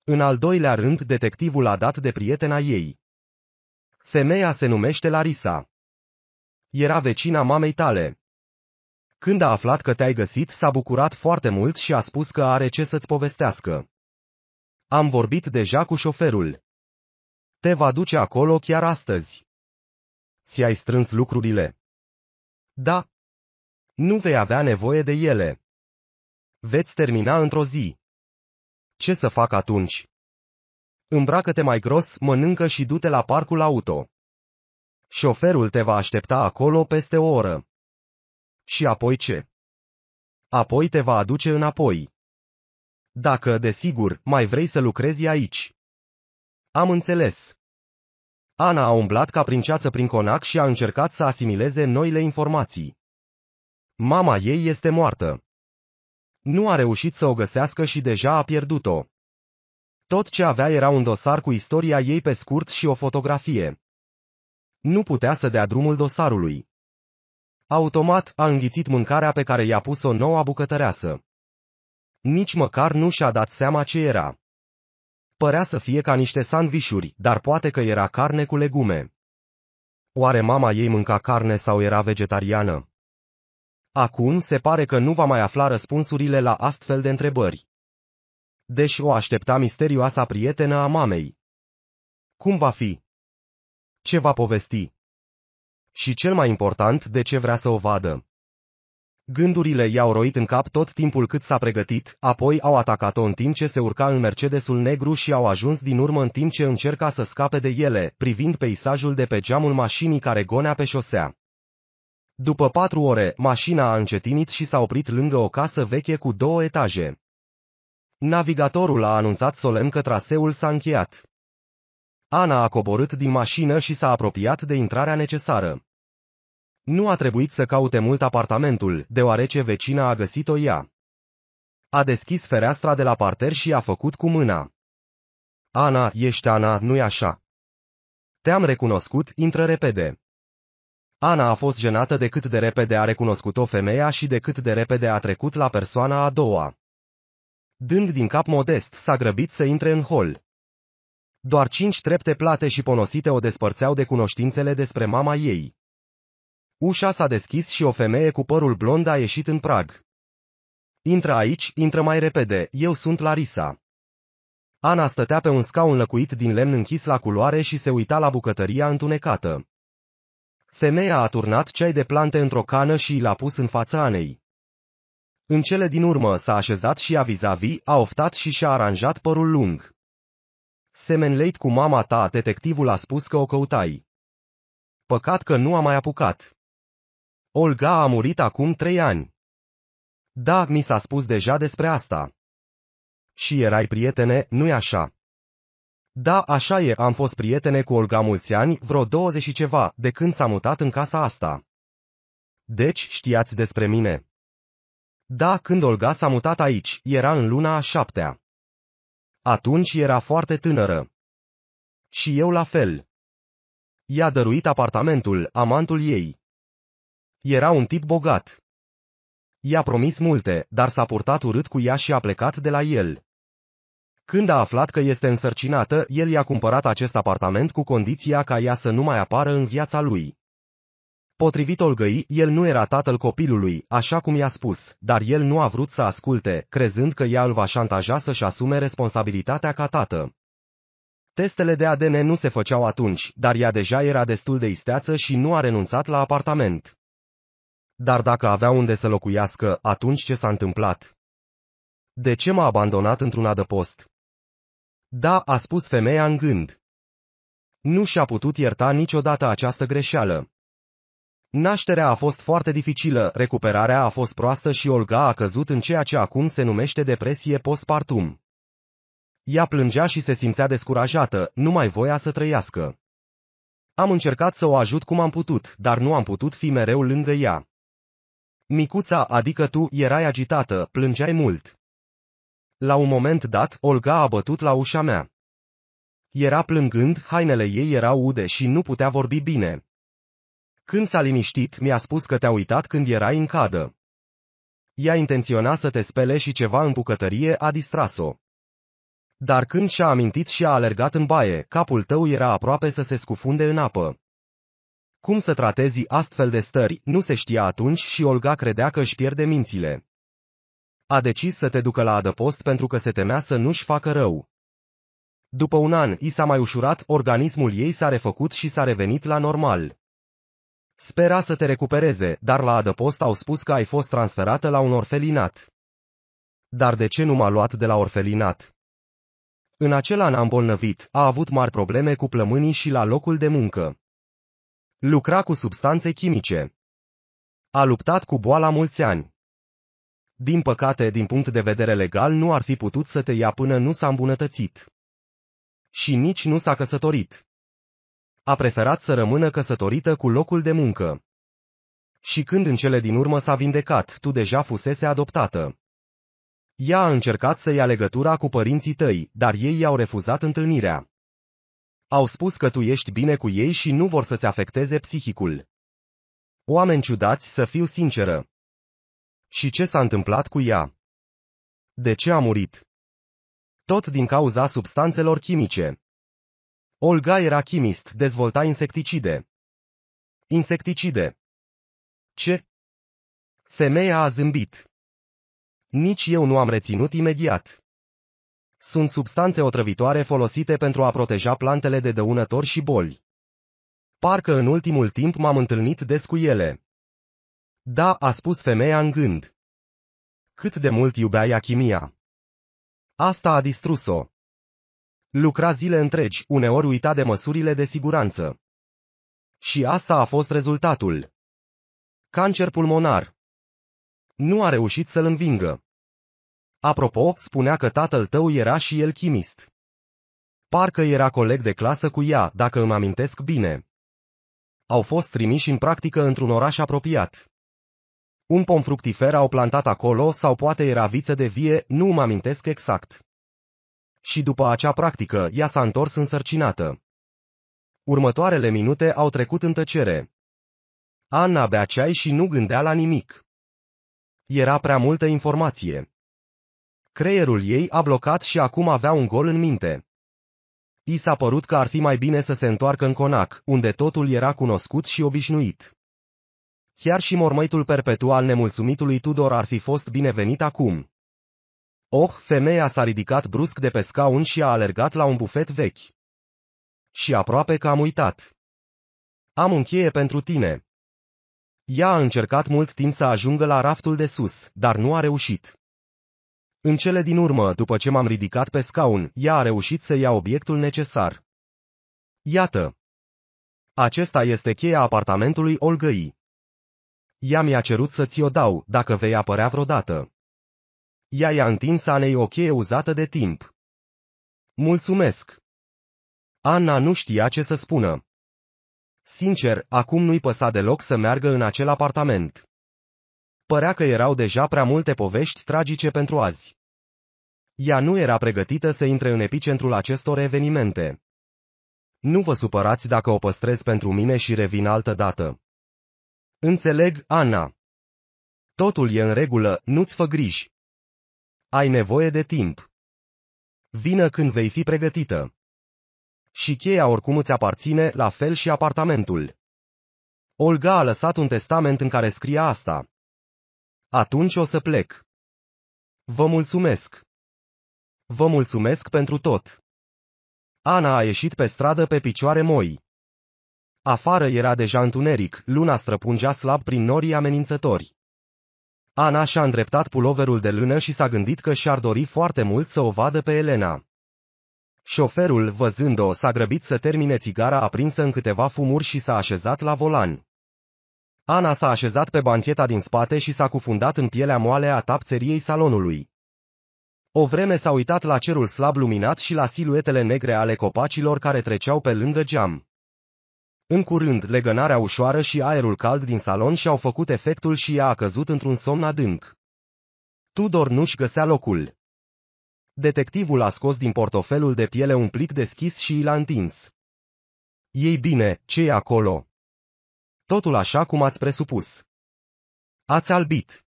În al doilea rând, detectivul a dat de prietena ei. Femeia se numește Larisa. Era vecina mamei tale. Când a aflat că te-ai găsit, s-a bucurat foarte mult și a spus că are ce să-ți povestească. Am vorbit deja cu șoferul. Te va duce acolo chiar astăzi. Ți-ai strâns lucrurile. Da. Nu vei avea nevoie de ele. Veți termina într-o zi. Ce să fac atunci? Îmbracă-te mai gros, mănâncă și du-te la parcul auto. Șoferul te va aștepta acolo peste o oră. Și apoi ce? Apoi te va aduce înapoi. Dacă, desigur, mai vrei să lucrezi aici. Am înțeles. Ana a umblat ca prin ceață prin conac și a încercat să asimileze noile informații. Mama ei este moartă. Nu a reușit să o găsească și deja a pierdut-o. Tot ce avea era un dosar cu istoria ei pe scurt și o fotografie. Nu putea să dea drumul dosarului. Automat a înghițit mâncarea pe care i-a pus-o noua bucătăreasă. Nici măcar nu și-a dat seama ce era. Părea să fie ca niște sandvișuri, dar poate că era carne cu legume. Oare mama ei mânca carne sau era vegetariană? Acum se pare că nu va mai afla răspunsurile la astfel de întrebări. Deși o aștepta misterioasa prietenă a mamei. Cum va fi? Ce va povesti? Și cel mai important, de ce vrea să o vadă. Gândurile i-au roit în cap tot timpul cât s-a pregătit, apoi au atacat-o în timp ce se urca în Mercedesul negru și au ajuns din urmă în timp ce încerca să scape de ele, privind peisajul de pe geamul mașinii care gonea pe șosea. După patru ore, mașina a încetinit și s-a oprit lângă o casă veche cu două etaje. Navigatorul a anunțat solemn că traseul s-a încheiat. Ana a coborât din mașină și s-a apropiat de intrarea necesară. Nu a trebuit să caute mult apartamentul, deoarece vecina a găsit-o ea. A deschis fereastra de la parter și a făcut cu mâna. Ana, ești Ana, nu-i așa? Te-am recunoscut, intră repede. Ana a fost jenată de cât de repede a recunoscut-o femeia și de cât de repede a trecut la persoana a doua. Dând din cap modest, s-a grăbit să intre în hol. Doar cinci trepte plate și ponosite o despărțeau de cunoștințele despre mama ei. Ușa s-a deschis și o femeie cu părul blond a ieșit în prag. Intră aici, intră mai repede, eu sunt Larisa. Ana stătea pe un scaun lăcuit din lemn închis la culoare și se uita la bucătăria întunecată. Femeia a turnat ceai de plante într-o cană și l-a pus în fața Anei. În cele din urmă s-a așezat și a vis a a oftat și și-a aranjat părul lung. Semenleit cu mama ta, detectivul a spus că o căutai. Păcat că nu a mai apucat. Olga a murit acum trei ani. Da, mi s-a spus deja despre asta. Și erai prietene, nu-i așa? Da, așa e, am fost prietene cu Olga mulți ani, vreo 20 și ceva, de când s-a mutat în casa asta. Deci, știați despre mine. Da, când Olga s-a mutat aici, era în luna a șaptea. Atunci era foarte tânără. Și eu la fel. I-a dăruit apartamentul, amantul ei. Era un tip bogat. I-a promis multe, dar s-a purtat urât cu ea și a plecat de la el. Când a aflat că este însărcinată, el i-a cumpărat acest apartament cu condiția ca ea să nu mai apară în viața lui. Potrivit Olgăi, el nu era tatăl copilului, așa cum i-a spus, dar el nu a vrut să asculte, crezând că ea îl va șantaja să-și asume responsabilitatea ca tată. Testele de ADN nu se făceau atunci, dar ea deja era destul de isteață și nu a renunțat la apartament. Dar dacă avea unde să locuiască, atunci ce s-a întâmplat? De ce m-a abandonat într-un adăpost? Da, a spus femeia în gând. Nu și-a putut ierta niciodată această greșeală. Nașterea a fost foarte dificilă, recuperarea a fost proastă și Olga a căzut în ceea ce acum se numește depresie postpartum. Ea plângea și se simțea descurajată, nu mai voia să trăiască. Am încercat să o ajut cum am putut, dar nu am putut fi mereu lângă ea. Micuța, adică tu, erai agitată, plângeai mult. La un moment dat, Olga a bătut la ușa mea. Era plângând, hainele ei erau ude și nu putea vorbi bine. Când s-a liniștit, mi-a spus că te-a uitat când erai în cadă. Ea intenționa să te spele și ceva în bucătărie a distras-o. Dar când și-a amintit și a alergat în baie, capul tău era aproape să se scufunde în apă. Cum să tratezi astfel de stări, nu se știa atunci și Olga credea că își pierde mințile. A decis să te ducă la adăpost pentru că se temea să nu-și facă rău. După un an, i s-a mai ușurat, organismul ei s-a refăcut și s-a revenit la normal. Spera să te recupereze, dar la adăpost au spus că ai fost transferată la un orfelinat. Dar de ce nu m-a luat de la orfelinat? În acel an am bolnăvit, a avut mari probleme cu plămânii și la locul de muncă. Lucra cu substanțe chimice. A luptat cu boala mulți ani. Din păcate, din punct de vedere legal, nu ar fi putut să te ia până nu s-a îmbunătățit. Și nici nu s-a căsătorit a preferat să rămână căsătorită cu locul de muncă. Și când în cele din urmă s-a vindecat, tu deja fusese adoptată. Ea a încercat să ia legătura cu părinții tăi, dar ei i-au refuzat întâlnirea. Au spus că tu ești bine cu ei și nu vor să-ți afecteze psihicul. Oameni ciudați, să fiu sinceră. Și ce s-a întâmplat cu ea? De ce a murit? Tot din cauza substanțelor chimice. Olga era chimist, dezvolta insecticide. Insecticide. Ce? Femeia a zâmbit. Nici eu nu am reținut imediat. Sunt substanțe otrăvitoare folosite pentru a proteja plantele de dăunători și boli. Parcă în ultimul timp m-am întâlnit des cu ele. Da, a spus femeia în gând. Cât de mult iubea ea chimia. Asta a distrus-o. Lucra zile întregi, uneori uita de măsurile de siguranță. Și asta a fost rezultatul. Cancer pulmonar. Nu a reușit să-l învingă. Apropo, spunea că tatăl tău era și el chimist. Parcă era coleg de clasă cu ea, dacă îmi amintesc bine. Au fost trimiși în practică într-un oraș apropiat. Un pom fructifer au plantat acolo sau poate era viță de vie, nu îmi amintesc exact și după acea practică ea s-a întors însărcinată. Următoarele minute au trecut în tăcere. Anna bea ceai și nu gândea la nimic. Era prea multă informație. Creierul ei a blocat și acum avea un gol în minte. I s-a părut că ar fi mai bine să se întoarcă în conac, unde totul era cunoscut și obișnuit. Chiar și mormăitul perpetual nemulțumitului Tudor ar fi fost binevenit acum. Oh, femeia s-a ridicat brusc de pe scaun și a alergat la un bufet vechi. Și aproape că am uitat. Am un cheie pentru tine. Ea a încercat mult timp să ajungă la raftul de sus, dar nu a reușit. În cele din urmă, după ce m-am ridicat pe scaun, ea a reușit să ia obiectul necesar. Iată! Acesta este cheia apartamentului Olgăi. Ea mi-a cerut să ți-o dau, dacă vei apărea vreodată. Ea i-a întins Anei o cheie uzată de timp. Mulțumesc! Anna nu știa ce să spună. Sincer, acum nu-i păsa deloc să meargă în acel apartament. Părea că erau deja prea multe povești tragice pentru azi. Ea nu era pregătită să intre în epicentrul acestor evenimente. Nu vă supărați dacă o păstrez pentru mine și revin altă dată. Înțeleg, Ana. Totul e în regulă, nu-ți fă griji. Ai nevoie de timp. Vină când vei fi pregătită. Și cheia oricum îți aparține, la fel și apartamentul. Olga a lăsat un testament în care scria asta. Atunci o să plec. Vă mulțumesc. Vă mulțumesc pentru tot. Ana a ieșit pe stradă pe picioare moi. Afară era deja întuneric, luna străpungea slab prin norii amenințători. Ana și-a îndreptat puloverul de lână și s-a gândit că și-ar dori foarte mult să o vadă pe Elena. Șoferul, văzând-o, s-a grăbit să termine țigara aprinsă în câteva fumuri și s-a așezat la volan. Ana s-a așezat pe bancheta din spate și s-a cufundat în pielea moale a tapțeriei salonului. O vreme s-a uitat la cerul slab luminat și la siluetele negre ale copacilor care treceau pe lângă geam. În curând, legănarea ușoară și aerul cald din salon și-au făcut efectul și ea a căzut într-un somn adânc. Tudor nu-și găsea locul. Detectivul a scos din portofelul de piele un plic deschis și l-a întins. Ei bine, ce e acolo? Totul așa cum ați presupus. Ați albit.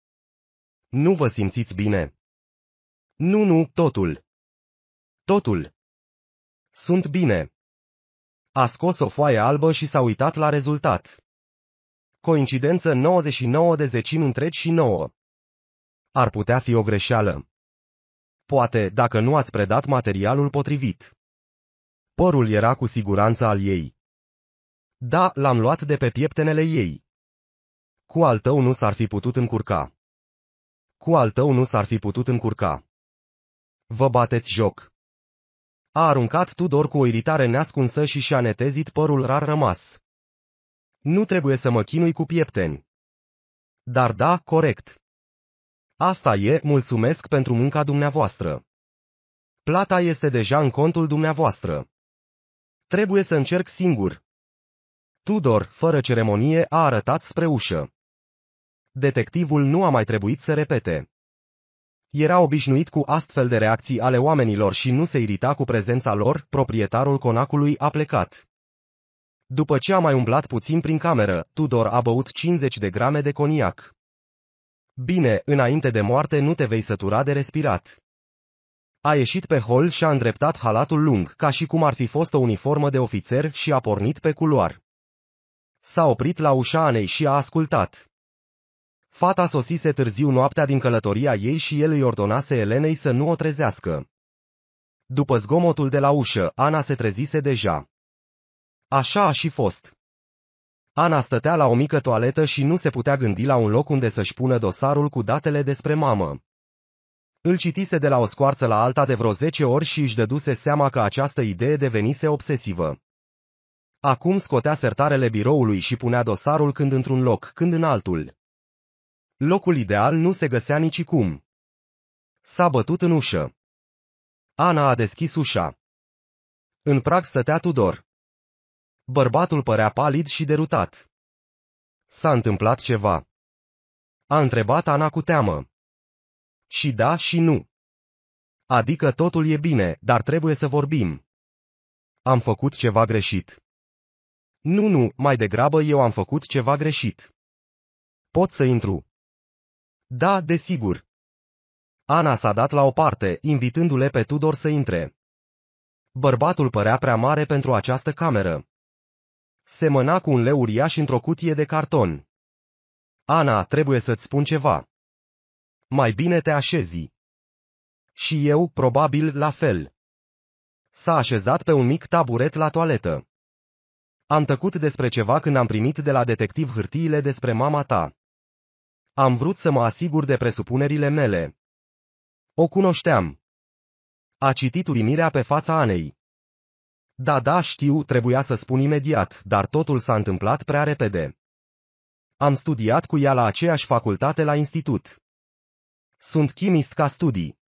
Nu vă simțiți bine. Nu, nu, totul. Totul. Sunt bine. A scos o foaie albă și s-a uitat la rezultat. Coincidență 99 de zecimi întregi și 9. Ar putea fi o greșeală. Poate, dacă nu ați predat materialul potrivit. Părul era cu siguranță al ei. Da, l-am luat de pe pieptenele ei. Cu al tău nu s-ar fi putut încurca. Cu al tău nu s-ar fi putut încurca. Vă bateți joc. A aruncat Tudor cu o iritare neascunsă și și-a netezit părul rar rămas. Nu trebuie să mă chinui cu piepteni. Dar da, corect. Asta e, mulțumesc pentru munca dumneavoastră. Plata este deja în contul dumneavoastră. Trebuie să încerc singur. Tudor, fără ceremonie, a arătat spre ușă. Detectivul nu a mai trebuit să repete. Era obișnuit cu astfel de reacții ale oamenilor și nu se irita cu prezența lor, proprietarul conacului a plecat. După ce a mai umblat puțin prin cameră, Tudor a băut 50 de grame de coniac. Bine, înainte de moarte nu te vei sătura de respirat. A ieșit pe hol și a îndreptat halatul lung, ca și cum ar fi fost o uniformă de ofițer și a pornit pe culoar. S-a oprit la ușa Anei și a ascultat. Fata sosise târziu noaptea din călătoria ei și el îi ordonase Elenei să nu o trezească. După zgomotul de la ușă, Ana se trezise deja. Așa a și fost. Ana stătea la o mică toaletă și nu se putea gândi la un loc unde să-și pună dosarul cu datele despre mamă. Îl citise de la o scoarță la alta de vreo zece ori și își dăduse seama că această idee devenise obsesivă. Acum scotea sertarele biroului și punea dosarul când într-un loc, când în altul. Locul ideal nu se găsea nicicum. S-a bătut în ușă. Ana a deschis ușa. În prag stătea Tudor. Bărbatul părea palid și derutat. S-a întâmplat ceva. A întrebat Ana cu teamă. Și da și nu. Adică totul e bine, dar trebuie să vorbim. Am făcut ceva greșit. Nu, nu, mai degrabă eu am făcut ceva greșit. Pot să intru. Da, desigur. Ana s-a dat la o parte, invitându-le pe Tudor să intre. Bărbatul părea prea mare pentru această cameră. Semăna cu un leu uriaș într-o cutie de carton. Ana, trebuie să-ți spun ceva. Mai bine te așezi. Și eu, probabil, la fel. S-a așezat pe un mic taburet la toaletă. Am tăcut despre ceva când am primit de la detectiv hârtiile despre mama ta. Am vrut să mă asigur de presupunerile mele. O cunoșteam. A citit uimirea pe fața Anei. Da, da, știu, trebuia să spun imediat, dar totul s-a întâmplat prea repede. Am studiat cu ea la aceeași facultate la institut. Sunt chimist ca studii.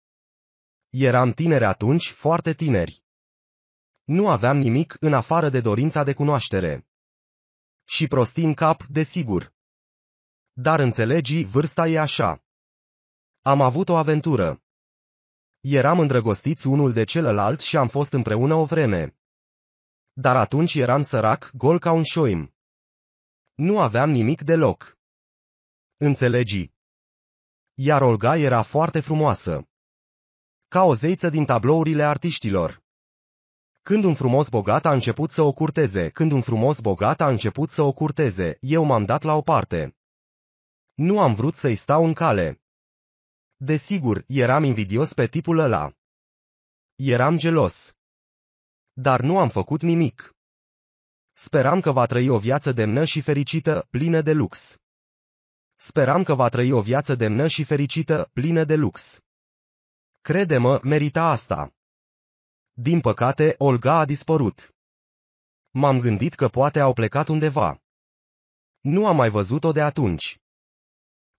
Eram tineri atunci, foarte tineri. Nu aveam nimic în afară de dorința de cunoaștere. Și prostim în cap, desigur. Dar înțelegi, vârsta e așa. Am avut o aventură. Eram îndrăgostiți unul de celălalt și am fost împreună o vreme. Dar atunci eram sărac, gol ca un șoim. Nu aveam nimic deloc. Înțelegi. Iar Olga era foarte frumoasă. Ca o zeiță din tablourile artiștilor. Când un frumos bogat a început să o curteze, când un frumos bogat a început să o curteze, eu m-am dat la o parte. Nu am vrut să-i stau în cale. Desigur, eram invidios pe tipul ăla. Eram gelos. Dar nu am făcut nimic. Speram că va trăi o viață demnă și fericită, plină de lux. Speram că va trăi o viață demnă și fericită, plină de lux. Crede-mă, merita asta. Din păcate, Olga a dispărut. M-am gândit că poate au plecat undeva. Nu am mai văzut-o de atunci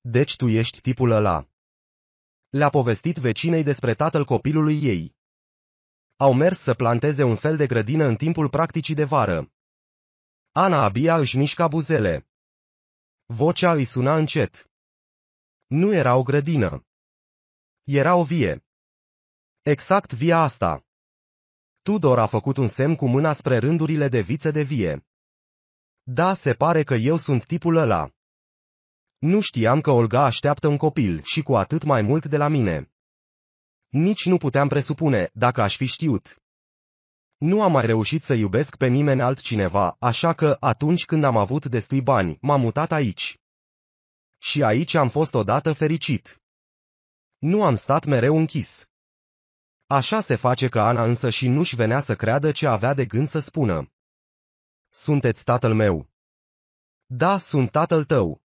deci tu ești tipul ăla. Le-a povestit vecinei despre tatăl copilului ei. Au mers să planteze un fel de grădină în timpul practicii de vară. Ana abia își mișca buzele. Vocea îi suna încet. Nu era o grădină. Era o vie. Exact via asta. Tudor a făcut un semn cu mâna spre rândurile de vițe de vie. Da, se pare că eu sunt tipul ăla. Nu știam că Olga așteaptă un copil și cu atât mai mult de la mine. Nici nu puteam presupune, dacă aș fi știut. Nu am mai reușit să iubesc pe nimeni altcineva, așa că, atunci când am avut destui bani, m-am mutat aici. Și aici am fost odată fericit. Nu am stat mereu închis. Așa se face că Ana însă și nu-și venea să creadă ce avea de gând să spună. Sunteți tatăl meu. Da, sunt tatăl tău,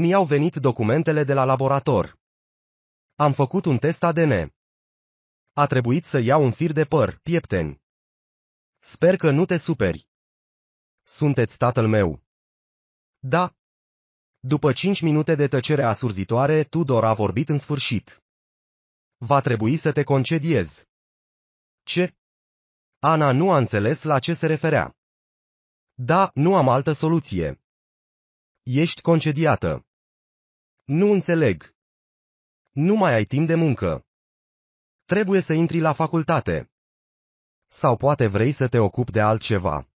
mi-au venit documentele de la laborator. Am făcut un test ADN. A trebuit să iau un fir de păr, piepteni. Sper că nu te superi. Sunteți tatăl meu. Da. După cinci minute de tăcere asurzitoare, Tudor a vorbit în sfârșit. Va trebui să te concediez. Ce? Ana nu a înțeles la ce se referea. Da, nu am altă soluție. Ești concediată. Nu înțeleg. Nu mai ai timp de muncă. Trebuie să intri la facultate. Sau poate vrei să te ocupi de altceva.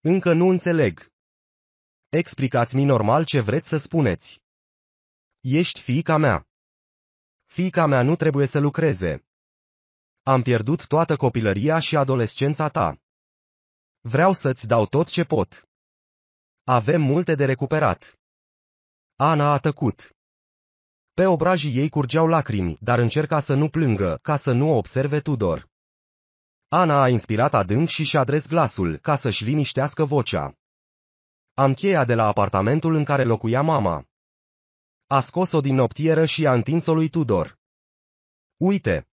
Încă nu înțeleg. Explicați-mi normal ce vreți să spuneți. Ești fiica mea. Fiica mea nu trebuie să lucreze. Am pierdut toată copilăria și adolescența ta. Vreau să-ți dau tot ce pot. Avem multe de recuperat. Ana a tăcut. Pe obrajii ei curgeau lacrimi, dar încerca să nu plângă, ca să nu observe Tudor. Ana a inspirat adânc și și-a adres glasul, ca să-și liniștească vocea. Am cheia de la apartamentul în care locuia mama. A scos-o din noptieră și a întins-o lui Tudor. Uite!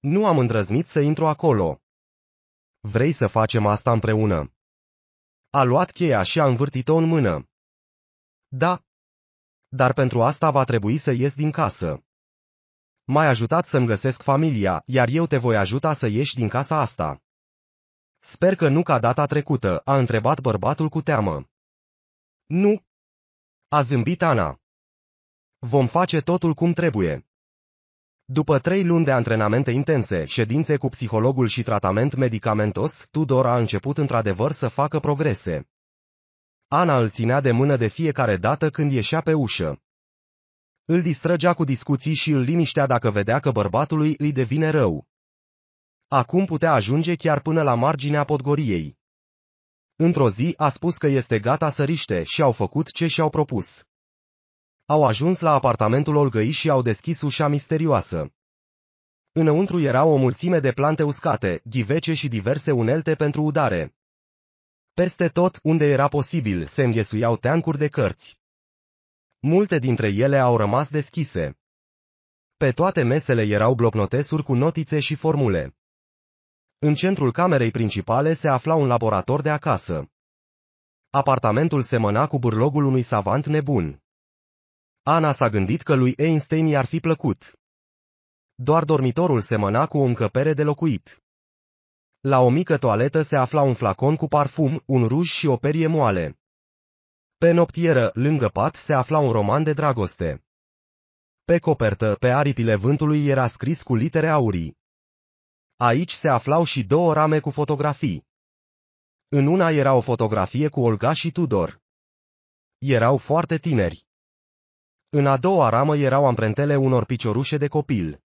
Nu am îndrăznit să intru acolo. Vrei să facem asta împreună? A luat cheia și a învârtit-o în mână. Da. Dar pentru asta va trebui să ies din casă. M-ai ajutat să-mi găsesc familia, iar eu te voi ajuta să ieși din casa asta. Sper că nu ca data trecută, a întrebat bărbatul cu teamă. Nu. A zâmbit Ana. Vom face totul cum trebuie. După trei luni de antrenamente intense, ședințe cu psihologul și tratament medicamentos, Tudor a început într-adevăr să facă progrese. Ana îl ținea de mână de fiecare dată când ieșea pe ușă. Îl distrăgea cu discuții și îl liniștea dacă vedea că bărbatului îi devine rău. Acum putea ajunge chiar până la marginea podgoriei. Într-o zi a spus că este gata să riște și au făcut ce și-au propus. Au ajuns la apartamentul Olgăi și au deschis ușa misterioasă. Înăuntru era o mulțime de plante uscate, ghivece și diverse unelte pentru udare. Peste tot, unde era posibil, se înghesuiau teancuri de cărți. Multe dintre ele au rămas deschise. Pe toate mesele erau blocnotesuri cu notițe și formule. În centrul camerei principale se afla un laborator de acasă. Apartamentul semăna cu burlogul unui savant nebun. Ana s-a gândit că lui Einstein i-ar fi plăcut. Doar dormitorul semăna cu o încăpere de locuit. La o mică toaletă se afla un flacon cu parfum, un ruj și o perie moale. Pe noptieră, lângă pat, se afla un roman de dragoste. Pe copertă, pe aripile vântului era scris cu litere aurii. Aici se aflau și două rame cu fotografii. În una era o fotografie cu Olga și Tudor. Erau foarte tineri. În a doua ramă erau amprentele unor piciorușe de copil.